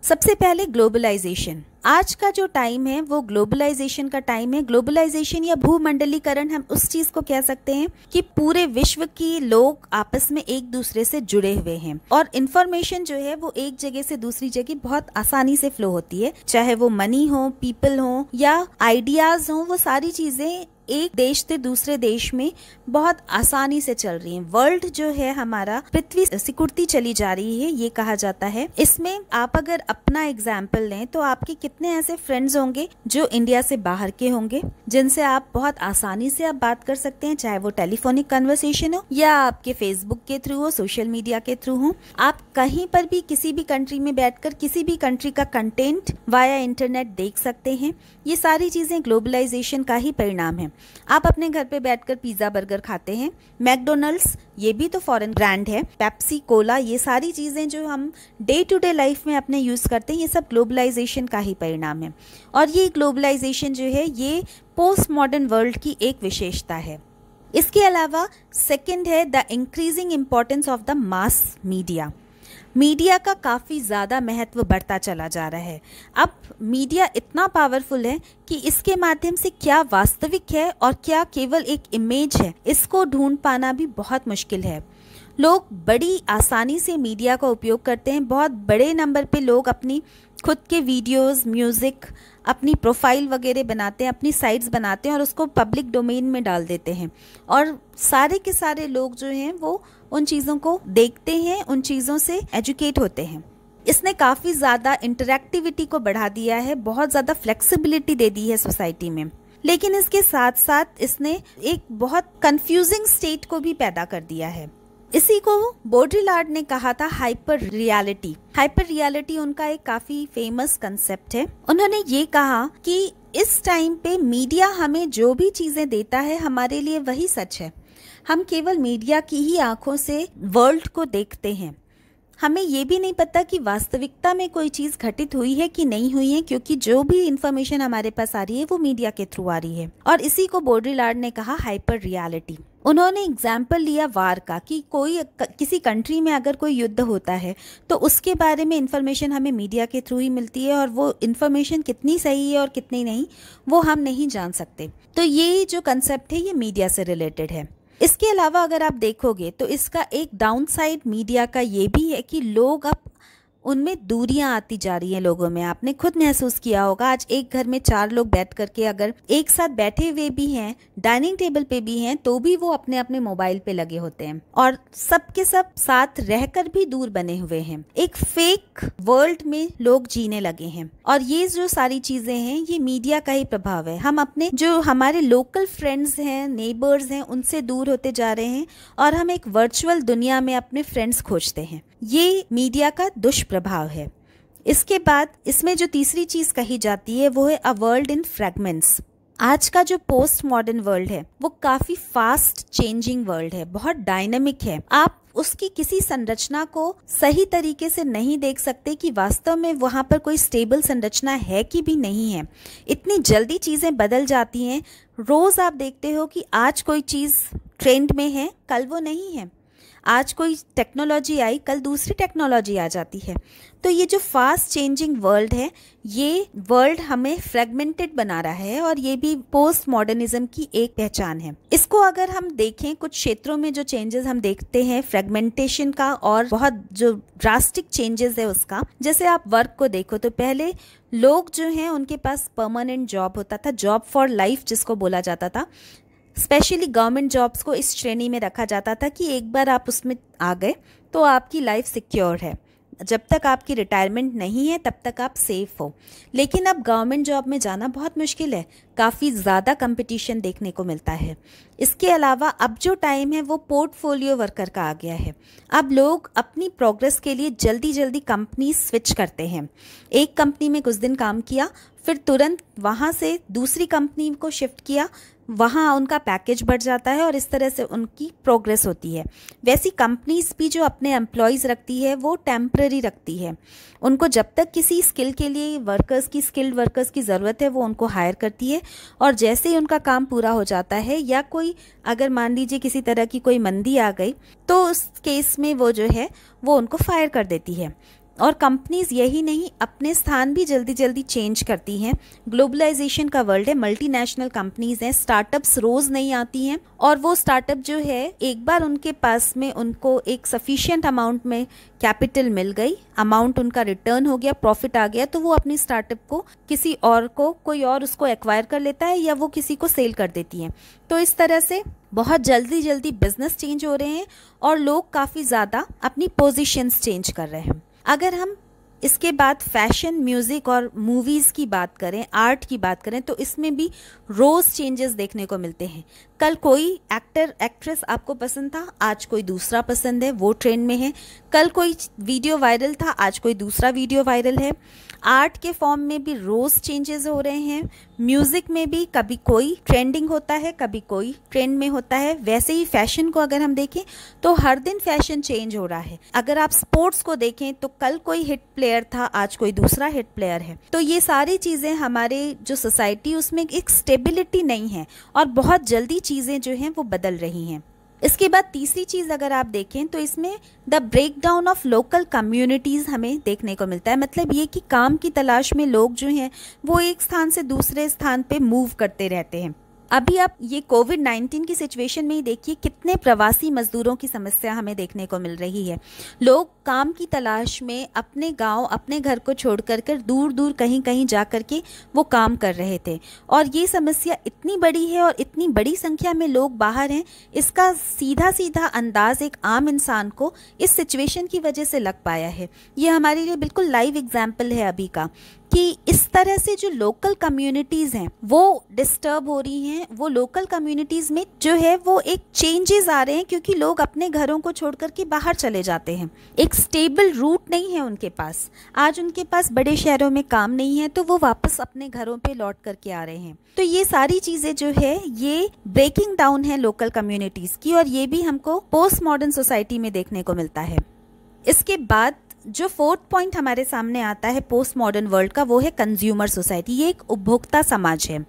सबसे पहले ग्लोबलाइजेशन आज का जो टाइम है वो ग्लोबलाइजेशन का टाइम है ग्लोबलाइजेशन या भूमंडलीकरण हम उस चीज को कह सकते हैं कि पूरे विश्व की लोग आपस में एक दूसरे से जुड़े हुए हैं और इन्फॉर्मेशन जो है वो एक जगह से दूसरी जगह बहुत आसानी से फ्लो होती है चाहे वो मनी हो पीपल हो या आइडियाज हो वो सारी चीजें एक देश से दूसरे देश में बहुत आसानी से चल रही है वर्ल्ड जो है हमारा पृथ्वी सिकुड़ती चली जा रही है ये कहा जाता है इसमें आप अगर अपना एग्जाम्पल लें तो आपके कितने ऐसे फ्रेंड्स होंगे जो इंडिया से बाहर के होंगे जिनसे आप बहुत आसानी से आप बात कर सकते हैं चाहे वो टेलीफोनिक कन्वर्सेशन हो या आपके फेसबुक के थ्रू हो सोशल मीडिया के थ्रू हो आप कहीं पर भी किसी भी कंट्री में बैठकर किसी भी कंट्री का कंटेंट वाया इंटरनेट देख सकते हैं ये सारी चीजें ग्लोबलाइजेशन का ही परिणाम है आप अपने घर पे बैठकर पिज्ज़ा बर्गर खाते हैं मैकडोनल्ड्स ये भी तो फॉरेन ब्रांड है पेप्सी कोला ये सारी चीज़ें जो हम डे टू डे लाइफ में अपने यूज़ करते हैं ये सब ग्लोबलाइजेशन का ही परिणाम है और ये ग्लोबलाइजेशन जो है ये पोस्ट मॉडर्न वर्ल्ड की एक विशेषता है इसके अलावा सेकेंड है the increasing importance of the mass media media का काफ़ी ज़्यादा महत्व बढ़ता चला जा रहा है अब मीडिया इतना पावरफुल है कि इसके माध्यम से क्या वास्तविक है और क्या केवल एक इमेज है इसको ढूंढ पाना भी बहुत मुश्किल है लोग बड़ी आसानी से मीडिया का उपयोग करते हैं बहुत बड़े नंबर पे लोग अपनी खुद के वीडियोस म्यूज़िक अपनी प्रोफाइल वगैरह बनाते हैं अपनी साइट्स बनाते हैं और उसको पब्लिक डोमेन में डाल देते हैं और सारे के सारे लोग जो हैं वो उन चीज़ों को देखते हैं उन चीज़ों से एजुकेट होते हैं इसने काफ़ी ज़्यादा इंटरेक्टिविटी को बढ़ा दिया है बहुत ज़्यादा फ्लेक्सिबिलिटी दे दी है सोसाइटी में लेकिन इसके साथ साथ इसने एक बहुत कंफ्यूजिंग स्टेट को भी पैदा कर दिया है इसी को बोड्रिलार्ड ने कहा था हाइपर रियलिटी हाइपर रियलिटी उनका एक काफी फेमस कंसेप्ट है उन्होंने ये कहा कि इस टाइम पे मीडिया हमें जो भी चीजें देता है हमारे लिए वही सच है हम केवल मीडिया की ही आंखों से वर्ल्ड को देखते हैं हमें ये भी नहीं पता कि वास्तविकता में कोई चीज़ घटित हुई है कि नहीं हुई है क्योंकि जो भी इन्फॉर्मेशन हमारे पास आ रही है वो मीडिया के थ्रू आ रही है और इसी को बोड्रीलार्ड ने कहा हाइपर रियलिटी उन्होंने एग्जाम्पल लिया वार का कि कोई किसी कंट्री में अगर कोई युद्ध होता है तो उसके बारे में इन्फॉर्मेशन हमें मीडिया के थ्रू ही मिलती है और वो इन्फॉर्मेशन कितनी सही है और कितनी नहीं वो हम नहीं जान सकते तो ये जो कंसेप्ट है ये मीडिया से रिलेटेड है इसके अलावा अगर आप देखोगे तो इसका एक डाउनसाइड मीडिया का ये भी है कि लोग अब उनमें दूरियां आती जा रही हैं लोगों में आपने खुद महसूस किया होगा आज एक घर में चार लोग बैठ करके अगर एक साथ बैठे हुए भी हैं डाइनिंग टेबल पे भी हैं तो भी वो अपने अपने मोबाइल पे लगे होते हैं और सबके सब साथ रहकर भी दूर बने हुए हैं एक फेक वर्ल्ड में लोग जीने लगे हैं और ये जो सारी चीजें हैं ये मीडिया का ही प्रभाव है हम अपने जो हमारे लोकल फ्रेंड्स हैं नेबर्स हैं उनसे दूर होते जा रहे हैं और हम एक वर्चुअल दुनिया में अपने फ्रेंड्स खोजते हैं ये मीडिया का दुष्प दुष्प्रभाव है इसके बाद इसमें जो तीसरी चीज़ कही जाती है वो है अ वर्ल्ड इन फ्रेगमेंट्स आज का जो पोस्ट मॉडर्न वर्ल्ड है वो काफ़ी फास्ट चेंजिंग वर्ल्ड है बहुत डायनेमिक है आप उसकी किसी संरचना को सही तरीके से नहीं देख सकते कि वास्तव में वहाँ पर कोई स्टेबल संरचना है कि भी नहीं है इतनी जल्दी चीज़ें बदल जाती हैं रोज़ आप देखते हो कि आज कोई चीज़ ट्रेंड में है कल वो नहीं है आज कोई टेक्नोलॉजी आई कल दूसरी टेक्नोलॉजी आ जाती है तो ये जो फास्ट चेंजिंग वर्ल्ड है ये वर्ल्ड हमें फ्रेगमेंटेड बना रहा है और ये भी पोस्ट मॉडर्निज्म की एक पहचान है इसको अगर हम देखें कुछ क्षेत्रों में जो चेंजेस हम देखते हैं फ्रेगमेंटेशन का और बहुत जो ड्रास्टिक चेंजेस है उसका जैसे आप वर्क को देखो तो पहले लोग जो हैं उनके पास परमानेंट जॉब होता था जॉब फॉर लाइफ जिसको बोला जाता था स्पेशली गवर्नमेंट जॉब्स को इस श्रेणी में रखा जाता था कि एक बार आप उसमें आ गए तो आपकी लाइफ सिक्योर है जब तक आपकी रिटायरमेंट नहीं है तब तक आप सेफ हो लेकिन अब गवर्नमेंट जॉब में जाना बहुत मुश्किल है काफ़ी ज़्यादा कंपटीशन देखने को मिलता है इसके अलावा अब जो टाइम है वो पोर्टफोलियो वर्कर का आ गया है अब लोग अपनी प्रोग्रेस के लिए जल्दी जल्दी कंपनी स्विच करते हैं एक कंपनी में कुछ दिन काम किया फिर तुरंत वहाँ से दूसरी कंपनी को शिफ्ट किया वहाँ उनका पैकेज बढ़ जाता है और इस तरह से उनकी प्रोग्रेस होती है वैसी कंपनीज भी जो अपने एम्प्लॉयज़ रखती है वो टेम्प्रेरी रखती है उनको जब तक किसी स्किल के लिए वर्कर्स की स्किल्ड वर्कर्स की ज़रूरत है वो उनको हायर करती है और जैसे ही उनका काम पूरा हो जाता है या कोई अगर मान लीजिए किसी तरह की कोई मंदी आ गई तो उस केस में वो जो है वो उनको फायर कर देती है और कंपनीज़ यही नहीं अपने स्थान भी जल्दी जल्दी चेंज करती हैं ग्लोबलाइजेशन का वर्ल्ड है मल्टीनेशनल कंपनीज़ हैं स्टार्टअप्स रोज़ नहीं आती हैं और वो स्टार्टअप जो है एक बार उनके पास में उनको एक सफिशियंट अमाउंट में कैपिटल मिल गई अमाउंट उनका रिटर्न हो गया प्रॉफिट आ गया तो वो अपनी स्टार्टअप को किसी और को कोई और उसको एक्वायर कर लेता है या वो किसी को सेल कर देती हैं तो इस तरह से बहुत जल्दी जल्दी बिजनेस चेंज हो रहे हैं और लोग काफ़ी ज़्यादा अपनी पोजिशंस चेंज कर रहे हैं अगर हम इसके बाद फैशन म्यूज़िक और मूवीज़ की बात करें आर्ट की बात करें तो इसमें भी रोज़ चेंजेस देखने को मिलते हैं कल कोई एक्टर एक्ट्रेस आपको पसंद था आज कोई दूसरा पसंद है वो ट्रेंड में है कल कोई वीडियो वायरल था आज कोई दूसरा वीडियो वायरल है आर्ट के फॉर्म में भी रोज़ चेंजेस हो रहे हैं म्यूज़िक में भी कभी कोई ट्रेंडिंग होता है कभी कोई ट्रेंड में होता है वैसे ही फैशन को अगर हम देखें तो हर दिन फैशन चेंज हो रहा है अगर आप स्पोर्ट्स को देखें तो कल कोई हिट प्लेयर था आज कोई दूसरा हिट प्लेयर है तो ये सारी चीज़ें हमारे जो सोसाइटी उसमें एक स्टेबिलिटी नहीं है और बहुत जल्दी चीज़ें जो हैं वो बदल रही हैं इसके बाद तीसरी चीज़ अगर आप देखें तो इसमें the breakdown of local communities हमें देखने को मिलता है मतलब ये कि काम की तलाश में लोग जो हैं वो एक स्थान से दूसरे स्थान पे मूव करते रहते हैं अभी आप ये कोविड 19 की सिचुएशन में ही देखिए कितने प्रवासी मजदूरों की समस्या हमें देखने को मिल रही है लोग काम की तलाश में अपने गांव अपने घर को छोड़ कर कर दूर दूर कहीं कहीं जा कर के वो काम कर रहे थे और ये समस्या इतनी बड़ी है और इतनी बड़ी संख्या में लोग बाहर हैं इसका सीधा सीधा अंदाज एक आम इंसान को इस सिचुएशन की वजह से लग पाया है ये हमारे लिए बिल्कुल लाइव एग्जाम्पल है अभी का कि इस तरह से जो लोकल कम्युनिटीज़ हैं वो डिस्टर्ब हो रही हैं वो लोकल कम्युनिटीज़ में जो है वो एक चेंजेस आ रहे हैं क्योंकि लोग अपने घरों को छोड़ के बाहर चले जाते हैं एक स्टेबल रूट नहीं है उनके पास आज उनके पास बड़े शहरों में काम नहीं है तो वो वापस अपने घरों पर लौट करके आ रहे हैं तो ये सारी चीज़ें जो है ये ब्रेकिंग डाउन है लोकल कम्युनिटीज़ की और ये भी हमको पोस्ट मॉडर्न सोसाइटी में देखने को मिलता है इसके बाद जो फोर्थ पॉइंट हमारे सामने आता है पोस्ट मॉडर्न वर्ल्ड का वो है कंज्यूमर सोसाइटी ये एक उपभोक्ता समाज है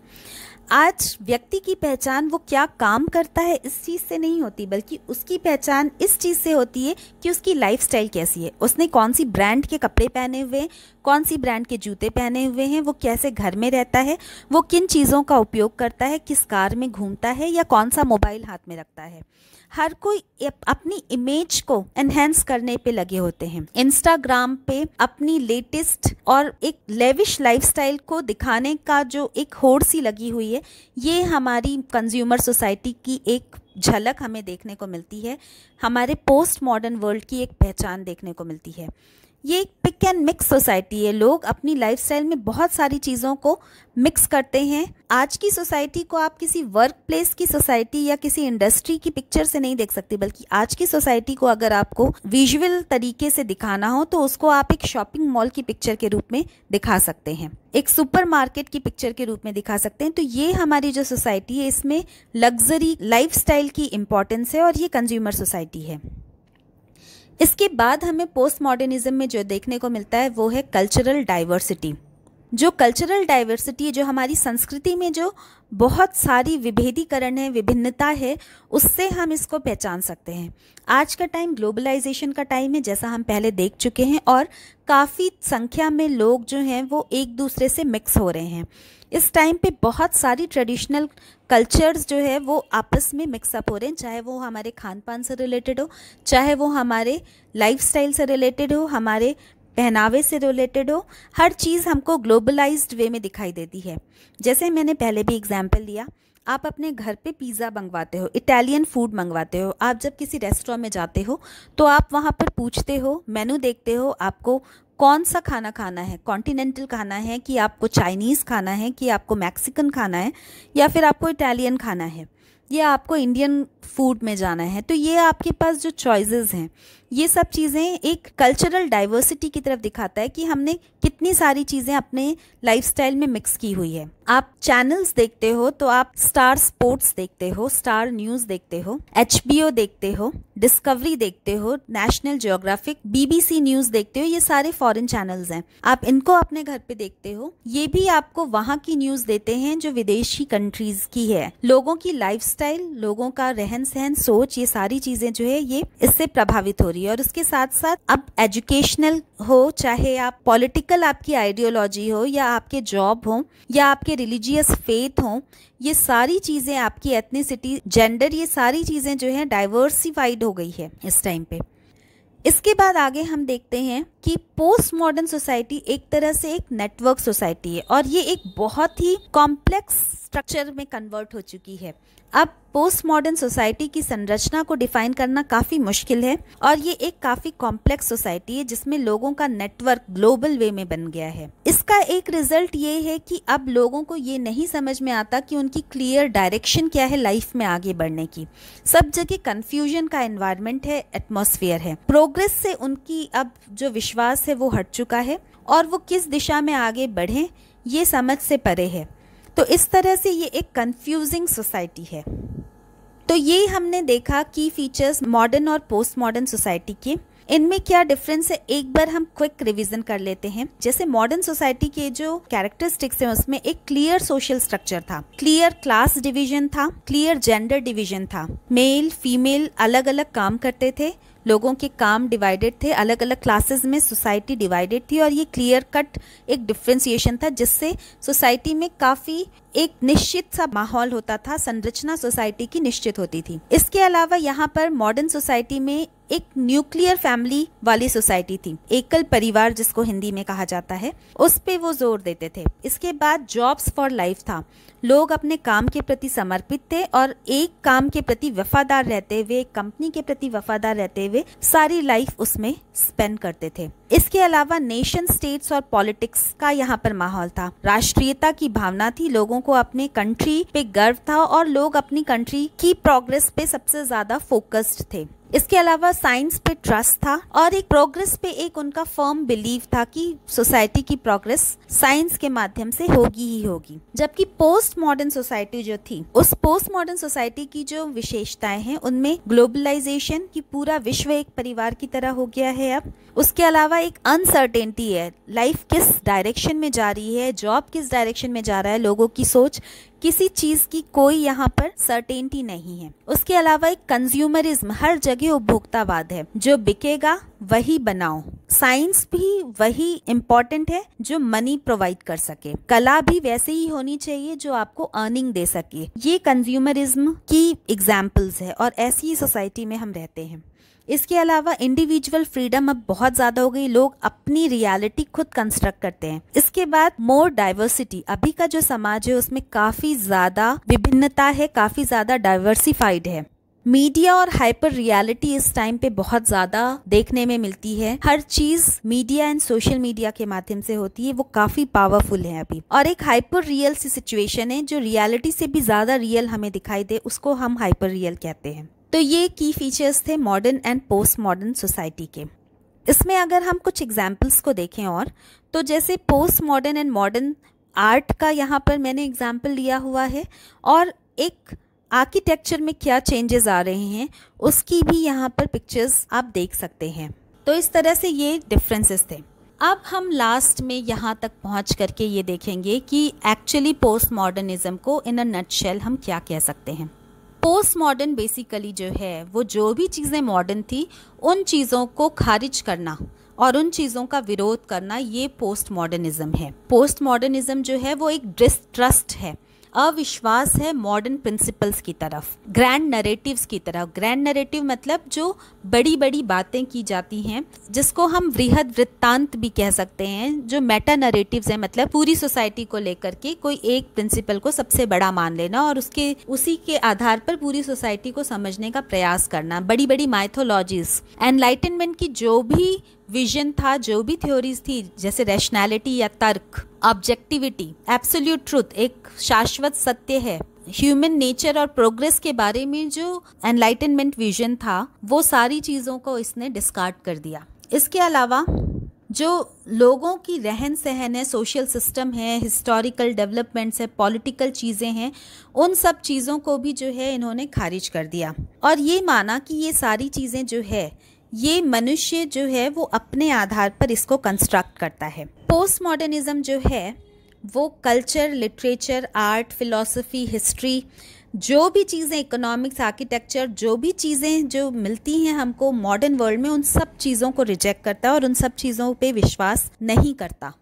आज व्यक्ति की पहचान वो क्या काम करता है इस चीज़ से नहीं होती बल्कि उसकी पहचान इस चीज़ से होती है कि उसकी लाइफस्टाइल कैसी है उसने कौन सी ब्रांड के कपड़े पहने हुए हैं कौन सी ब्रांड के जूते पहने हुए हैं वो कैसे घर में रहता है वो किन चीज़ों का उपयोग करता है किस कार में घूमता है या कौन सा मोबाइल हाथ में रखता है हर कोई अपनी इमेज को एनहेंस करने पे लगे होते हैं इंस्टाग्राम पे अपनी लेटेस्ट और एक लेविश लाइफस्टाइल को दिखाने का जो एक होड़ सी लगी हुई है ये हमारी कंज्यूमर सोसाइटी की एक झलक हमें देखने को मिलती है हमारे पोस्ट मॉडर्न वर्ल्ड की एक पहचान देखने को मिलती है ये एक पिक एंड मिक्स सोसाइटी है लोग अपनी लाइफस्टाइल में बहुत सारी चीज़ों को मिक्स करते हैं आज की सोसाइटी को आप किसी वर्क प्लेस की सोसाइटी या किसी इंडस्ट्री की पिक्चर से नहीं देख सकते बल्कि आज की सोसाइटी को अगर आपको विजुअल तरीके से दिखाना हो तो उसको आप एक शॉपिंग मॉल की पिक्चर के रूप में दिखा सकते हैं एक सुपरमार्केट की पिक्चर के रूप में दिखा सकते हैं तो ये हमारी जो सोसाइटी है इसमें लग्जरी लाइफस्टाइल की इम्पोर्टेंस है और ये कंज्यूमर सोसाइटी है इसके बाद हमें पोस्ट मॉडर्निज्म में जो देखने को मिलता है वो है कल्चरल डाइवर्सिटी जो कल्चरल डाइवर्सिटी जो हमारी संस्कृति में जो बहुत सारी विभेदीकरण है विभिन्नता है उससे हम इसको पहचान सकते हैं आज का टाइम ग्लोबलाइजेशन का टाइम है जैसा हम पहले देख चुके हैं और काफ़ी संख्या में लोग जो हैं वो एक दूसरे से मिक्स हो रहे हैं इस टाइम पे बहुत सारी ट्रेडिशनल कल्चर्स जो है वो आपस में मिक्सअप हो रहे हैं चाहे वो हमारे खान पान से रिलेटेड हो चाहे वो हमारे लाइफ से रिलेटेड हो हमारे पहनावे से रिलेटेड हो हर चीज़ हमको ग्लोबलाइज्ड वे में दिखाई देती है जैसे मैंने पहले भी एग्जाम्पल लिया आप अपने घर पे पिज़्ज़ा मंगवाते हो इटालियन फूड मंगवाते हो आप जब किसी रेस्टोरेंट में जाते हो तो आप वहाँ पर पूछते हो मेनू देखते हो आपको कौन सा खाना खाना है कॉन्टिनेंटल खाना है कि आपको चाइनीज़ खाना है कि आपको मैक्सिकन खाना है या फिर आपको इटालियन खाना है या आपको इंडियन फूड में जाना है तो ये आपके पास जो चॉइसेस हैं ये सब चीज़ें एक कल्चरल डाइवर्सिटी की तरफ दिखाता है कि हमने कितनी सारी चीज़ें अपने लाइफ में मिक्स की हुई है आप चैनल्स देखते हो तो आप स्टार स्पोर्ट्स देखते हो स्टार न्यूज़ देखते हो एच देखते हो डिस्कवरी देखते हो नेशनल जियोग्राफिक बीबीसी न्यूज़ देखते हो ये सारे फॉरेन चैनल्स हैं आप इनको अपने घर पे देखते हो ये भी आपको वहाँ की न्यूज़ देते हैं जो विदेशी कंट्रीज की है लोगों की लाइफ लोगों का रहन सहन सोच ये सारी चीज़ें जो है ये इससे प्रभावित हो रही चाहिए और उसके साथ साथ अब एजुकेशनल हो चाहे आप पॉलिटिकल आपकी आइडियोलॉजी हो या आपके जॉब हो या आपके रिलीजियस फेथ हो ये सारी चीज़ें आपकी एथनिसिटी जेंडर ये सारी चीज़ें जो है डाइवर्सिफाइड हो गई है इस टाइम पे इसके बाद आगे हम देखते हैं कि पोस्ट मॉडर्न सोसाइटी एक तरह से एक नेटवर्क सोसाइटी है और ये एक बहुत ही कॉम्प्लेक्स स्ट्रक्चर में कन्वर्ट हो चुकी है अब पोस्ट मॉडर्न सोसाइटी की संरचना को डिफाइन करना काफ़ी मुश्किल है और ये एक काफ़ी कॉम्प्लेक्स सोसाइटी है जिसमें लोगों का नेटवर्क ग्लोबल वे में बन गया है इसका एक रिजल्ट ये है कि अब लोगों को ये नहीं समझ में आता कि उनकी क्लियर डायरेक्शन क्या है लाइफ में आगे बढ़ने की सब जगह कन्फ्यूजन का एनवायरमेंट है एटमोसफियर है प्रोग्रेस से उनकी अब जो विश्व विश्वास है वो हट चुका है और वो किस दिशा में आगे बढ़े ये समझ से परे है तो इस तरह से ये एक कंफ्यूजिंग सोसाइटी है तो ये हमने देखा की फीचर्स मॉडर्न और पोस्ट मॉडर्न सोसाइटी के इनमें क्या डिफरेंस है एक बार हम क्विक रिवीजन कर लेते हैं जैसे मॉडर्न सोसाइटी के जो कैरेक्टरिस्टिक्स हैं उसमें एक क्लियर सोशल स्ट्रक्चर था क्लियर क्लास डिवीजन था क्लियर जेंडर डिवीजन था मेल फीमेल अलग अलग काम करते थे लोगों के काम डिवाइडेड थे अलग अलग क्लासेस में सोसाइटी डिवाइडेड थी और ये क्लियर कट एक डिफ्रेंसीशन था जिससे सोसाइटी में काफ़ी एक निश्चित सा माहौल होता था संरचना सोसाइटी की निश्चित होती थी इसके अलावा यहाँ पर मॉडर्न सोसाइटी में एक न्यूक्लियर फैमिली वाली सोसाइटी थी एकल परिवार जिसको हिंदी में कहा जाता है उस पे वो जोर देते थे इसके बाद जॉब्स फॉर लाइफ था लोग अपने काम के प्रति समर्पित थे और एक काम के प्रति वफादार रहते हुए कंपनी के प्रति वफादार रहते हुए सारी लाइफ उसमें स्पेंड करते थे इसके अलावा नेशन स्टेट्स और पॉलिटिक्स का यहाँ पर माहौल था राष्ट्रीयता की भावना थी लोगों को अपने कंट्री पे गर्व था और लोग अपनी कंट्री की प्रोग्रेस पे सबसे ज्यादा फोकस्ड थे इसके अलावा साइंस पे ट्रस्ट था और एक प्रोग्रेस पे एक उनका फर्म बिलीव था कि सोसाइटी की प्रोग्रेस साइंस के माध्यम से होगी ही होगी जबकि पोस्ट मॉडर्न सोसाइटी जो थी उस पोस्ट मॉडर्न सोसाइटी की जो विशेषताएं हैं उनमें ग्लोबलाइजेशन की पूरा विश्व एक परिवार की तरह हो गया है अब उसके अलावा एक अनसर्टेनिटी है लाइफ किस डायरेक्शन में जा रही है जॉब किस डायरेक्शन में जा रहा है लोगों की सोच किसी चीज़ की कोई यहाँ पर सर्टेनिटी नहीं है उसके अलावा एक कंज्यूमरिज्म हर जगह उपभोक्तावाद है जो बिकेगा वही बनाओ साइंस भी वही इम्पोर्टेंट है जो मनी प्रोवाइड कर सके कला भी वैसे ही होनी चाहिए जो आपको अर्निंग दे सके ये कंज्यूमरिज्म की एग्जाम्पल्स है और ऐसी सोसाइटी में हम रहते हैं इसके अलावा इंडिविजुअल फ्रीडम अब बहुत ज़्यादा हो गई लोग अपनी रियलिटी खुद कंस्ट्रक्ट करते हैं इसके बाद मोर डाइवर्सिटी अभी का जो समाज है उसमें काफ़ी ज़्यादा विभिन्नता है काफ़ी ज़्यादा डाइवर्सिफाइड है मीडिया और हाइपर रियलिटी इस टाइम पे बहुत ज़्यादा देखने में मिलती है हर चीज़ मीडिया एंड सोशल मीडिया के माध्यम से होती है वो काफ़ी पावरफुल है अभी और एक हाइपर रियल सी सिचुएशन है जो रियलिटी से भी ज़्यादा रियल हमें दिखाई दे उसको हम हाइपर रियल कहते हैं तो ये की फीचर्स थे modern and post modern society के इसमें अगर हम कुछ एग्जाम्पल्स को देखें और तो जैसे post modern and modern art का यहाँ पर मैंने एग्जाम्पल लिया हुआ है और एक आर्किटेक्चर में क्या चेंजेस आ रहे हैं उसकी भी यहाँ पर पिक्चर्स आप देख सकते हैं तो इस तरह से ये डिफरेंसेस थे अब हम लास्ट में यहाँ तक पहुँच करके ये देखेंगे कि एक्चुअली पोस्ट मॉडर्निज़म को इन अ नटशेल हम क्या कह सकते हैं पोस्ट मॉडर्न बेसिकली जो है वो जो भी चीज़ें मॉडर्न थी उन चीज़ों को खारिज करना और उन चीज़ों का विरोध करना ये पोस्ट मॉडर्निज़म है पोस्ट मॉडर्निज़म जो है वो एक डिस्ट्रस्ट है अविश्वास है मॉडर्न प्रिंसिपल्स की तरफ ग्रैंड नरेटिव्स की तरफ ग्रैंड नरेटिव मतलब जो बड़ी बड़ी बातें की जाती हैं जिसको हम वृहद वृत्तांत भी कह सकते हैं जो मेटा नरेटिव्स है मतलब पूरी सोसाइटी को लेकर के कोई एक प्रिंसिपल को सबसे बड़ा मान लेना और उसके उसी के आधार पर पूरी सोसाइटी को समझने का प्रयास करना बड़ी बड़ी माइथोलॉजीज एनलाइटनमेंट की जो भी विजन था जो भी थ्योरीज थी जैसे रैशनैलिटी या तर्क ऑब्जेक्टिविटी एब्सोल्यूट ट्रूथ एक शाश्वत सत्य है ह्यूमन नेचर और प्रोग्रेस के बारे में जो एनलाइटनमेंट विजन था वो सारी चीज़ों को इसने डिस्कार्ड कर दिया इसके अलावा जो लोगों की रहन सहन है सोशल सिस्टम है हिस्टोरिकल डेवलपमेंट्स है पॉलिटिकल चीज़ें हैं उन सब चीज़ों को भी जो है इन्होंने खारिज कर दिया और ये माना कि ये सारी चीज़ें जो है ये मनुष्य जो है वो अपने आधार पर इसको कंस्ट्रक्ट करता है पोस्ट मॉडर्निज़म जो है वो culture literature art philosophy history जो भी चीज़ें इकोनॉमिक्स आर्किटेक्चर जो भी चीज़ें जो मिलती हैं हमको मॉडर्न वर्ल्ड में उन सब चीज़ों को रिजेक्ट करता है और उन सब चीज़ों पे विश्वास नहीं करता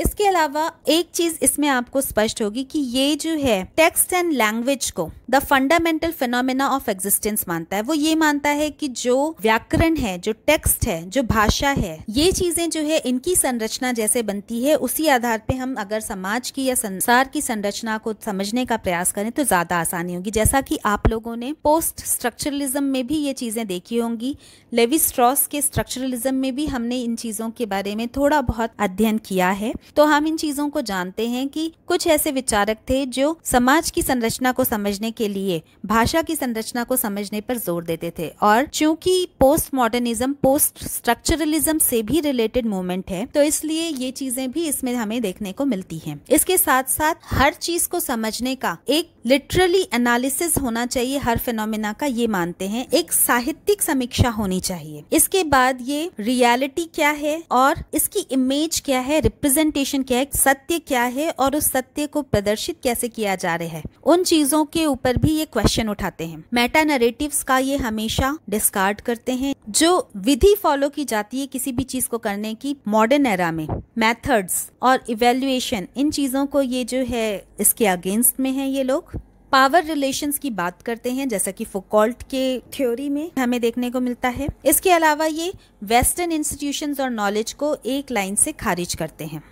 इसके अलावा एक चीज इसमें आपको स्पष्ट होगी कि ये जो है टेक्स्ट एंड लैंग्वेज को the fundamental phenomena of existence मानता है वो ये मानता है कि जो व्याकरण है जो टेक्स्ट है जो भाषा है ये चीजें जो है इनकी संरचना जैसे बनती है उसी आधार पे हम अगर समाज की या संसार की संरचना को समझने का प्रयास करें तो ज्यादा आसानी होगी जैसा की आप लोगों ने पोस्ट स्ट्रक्चरलिज्म में भी ये चीजें देखी होंगी लेवी स्ट्रॉस के स्ट्रक्चरलिज्म में भी हमने इन चीजों के बारे में थोड़ा बहुत अध्ययन किया है तो हम इन चीजों को जानते हैं कि कुछ ऐसे विचारक थे जो समाज की संरचना को समझने के लिए भाषा की संरचना को समझने पर जोर देते थे और चूंकि पोस्ट मॉडर्निज्म पोस्ट स्ट्रक्चरलिज्म से भी रिलेटेड मूवमेंट है तो इसलिए ये चीजें भी इसमें हमें देखने को मिलती है इसके साथ साथ हर चीज को समझने का एक लिटरली एनालिसिस होना चाहिए हर फिनोमिना का ये मानते हैं एक साहित्यिक समीक्षा होनी चाहिए इसके बाद ये रियलिटी क्या है और इसकी इमेज क्या है रिप्रेजेंट ओरिएंटेशन क्या है सत्य क्या है और उस सत्य को प्रदर्शित कैसे किया जा रहा है उन चीजों के ऊपर भी ये क्वेश्चन उठाते हैं मेटा नरेटिव का ये हमेशा डिस्कार्ड करते हैं जो विधि फॉलो की जाती है किसी भी चीज को करने की मॉडर्न एरा में मेथड्स और इवेल्युएशन इन चीजों को ये जो है इसके अगेंस्ट में है ये लोग पावर रिलेशंस की बात करते हैं जैसा कि फोकॉल्ट के थ्योरी में हमें देखने को मिलता है इसके अलावा ये वेस्टर्न इंस्टीट्यूशंस और नॉलेज को एक लाइन से खारिज करते हैं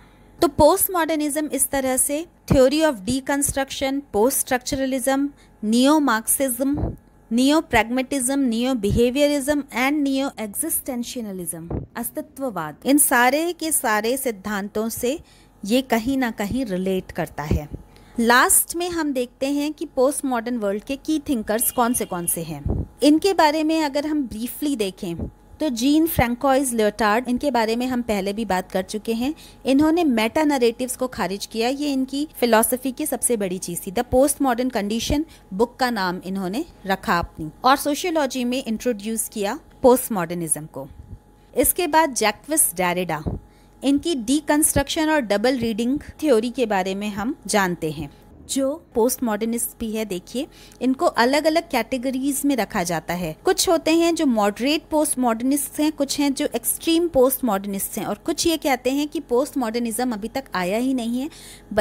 तो पोस्ट मॉडर्निज्म इस तरह से theory of deconstruction post structuralism neo Marxism neo pragmatism neo behaviourism and neo existentialism अस्तित्ववाद इन सारे के सारे सिद्धांतों से ये कहीं ना कहीं रिलेट करता है लास्ट में हम देखते हैं कि पोस्ट मॉडर्न वर्ल्ड के की थिंकर्स कौन से कौन से हैं इनके बारे में अगर हम ब्रीफली देखें तो जीन फ्रैंकोइज लियोटार्ड इनके बारे में हम पहले भी बात कर चुके हैं इन्होंने मेटा नरेटिव्स को खारिज किया ये इनकी फिलॉसफी की सबसे बड़ी चीज़ थी the post modern condition book का नाम इन्होंने रखा अपनी और सोशियोलॉजी में इंट्रोड्यूस किया पोस्ट मॉडर्निज्म को इसके बाद जैक्विस डेरेडा इनकी डीकंस्ट्रक्शन और डबल रीडिंग थ्योरी के बारे में हम जानते हैं जो पोस्ट मॉडर्निस्ट भी है देखिए इनको अलग अलग कैटेगरीज में रखा जाता है कुछ होते हैं जो मॉडरेट पोस्ट मॉडर्निस्ट हैं कुछ हैं जो एक्सट्रीम पोस्ट मॉडर्निस्ट हैं और कुछ ये कहते हैं कि पोस्ट मॉडर्निज्म अभी तक आया ही नहीं है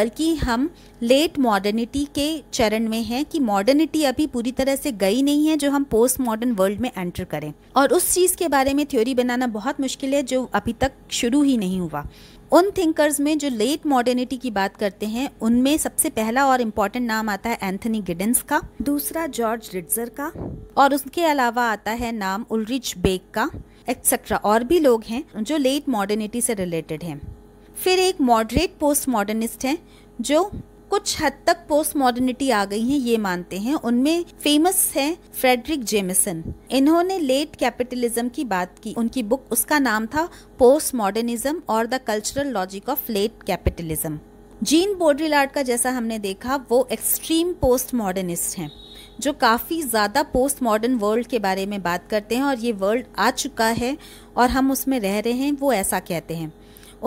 बल्कि हम लेट मॉडर्निटी के चरण में हैं कि मॉडर्निटी अभी पूरी तरह से गई नहीं है जो हम पोस्ट मॉडर्न वर्ल्ड में एंटर करें और उस चीज़ के बारे में थ्योरी बनाना बहुत मुश्किल है जो अभी तक शुरू ही नहीं हुआ उन थिंकर्स में जो लेट मॉडर्निटी की बात करते हैं उनमें सबसे पहला और इम्पॉर्टेंट नाम आता है एंथनी गिडेंस का दूसरा जॉर्ज रिट्जर का और उसके अलावा आता है नाम उलरिच बेग का एक्सेट्रा और भी लोग हैं जो लेट मॉडर्निटी से रिलेटेड हैं फिर एक मॉडरेट पोस्ट मॉडर्निस्ट हैं जो कुछ हद तक पोस्ट मॉडर्निटी आ गई है ये मानते हैं उनमें फेमस है फ्रेडरिक जेमिसन इन्होंने लेट कैपिटलिज्म की बात की उनकी बुक उसका नाम था पोस्ट मॉडर्निज्म और the cultural logic of late capitalism Jean Baudrillard का जैसा हमने देखा वो एक्सट्रीम पोस्ट मॉडर्निस्ट हैं जो काफ़ी ज़्यादा पोस्ट मॉडर्न वर्ल्ड के बारे में बात करते हैं और ये वर्ल्ड आ चुका है और हम उसमें रह रहे हैं वो ऐसा कहते हैं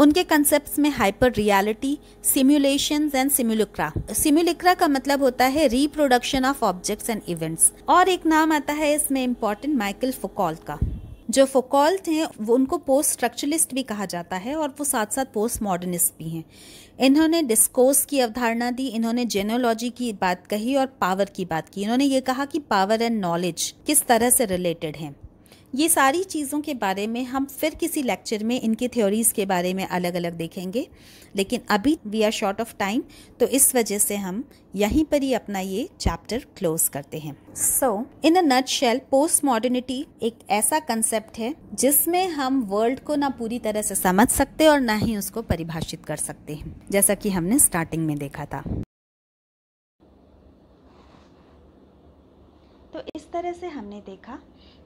उनके कंसेप्ट में hyper reality simulation and simulacra simulacra का मतलब होता है reproduction of objects and events और एक नाम आता है इसमें इम्पोर्टेंट माइकल फोकॉल का जो फोकॉल्ट हैं उनको पोस्ट स्ट्रक्चरलिस्ट भी कहा जाता है और वो साथ साथ पोस्ट मॉडर्निस्ट भी हैं इन्होंने डिस्कोर्स की अवधारणा दी इन्होंने जेनोलॉजी की बात कही और पावर की बात की इन्होंने ये कहा कि पावर एंड नॉलेज किस तरह से रिलेटेड हैं ये सारी चीज़ों के बारे में हम फिर किसी लेक्चर में इनके थ्योरीज़ के बारे में अलग अलग देखेंगे लेकिन अभी we are short of time तो इस वजह से हम यहीं पर ही अपना ये चैप्टर क्लोज करते हैं so in a nutshell post modernity एक ऐसा कंसेप्ट है जिसमें हम वर्ल्ड को ना पूरी तरह से समझ सकते और ना ही उसको परिभाषित कर सकते हैं जैसा कि हमने स्टार्टिंग में देखा था तो इस तरह से हमने देखा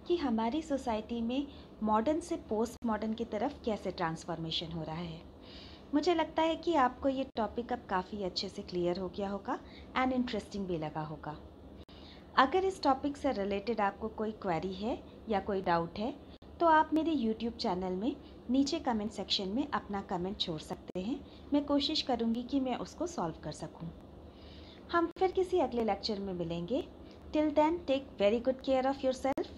कि हमारी सोसाइटी में मॉडर्न से पोस्ट मॉडर्न की तरफ कैसे ट्रांसफॉर्मेशन हो रहा है मुझे लगता है कि आपको ये टॉपिक अब काफ़ी अच्छे से क्लियर हो गया होगा एंड इंटरेस्टिंग भी लगा होगा अगर इस टॉपिक से रिलेटेड आपको कोई क्वेरी है या कोई डाउट है तो आप मेरे यूट्यूब चैनल में नीचे कमेंट सेक्शन में अपना कमेंट छोड़ सकते हैं मैं कोशिश करूँगी कि मैं उसको सॉल्व कर सकूँ हम फिर किसी अगले लेक्चर में मिलेंगे till then take very good care of your self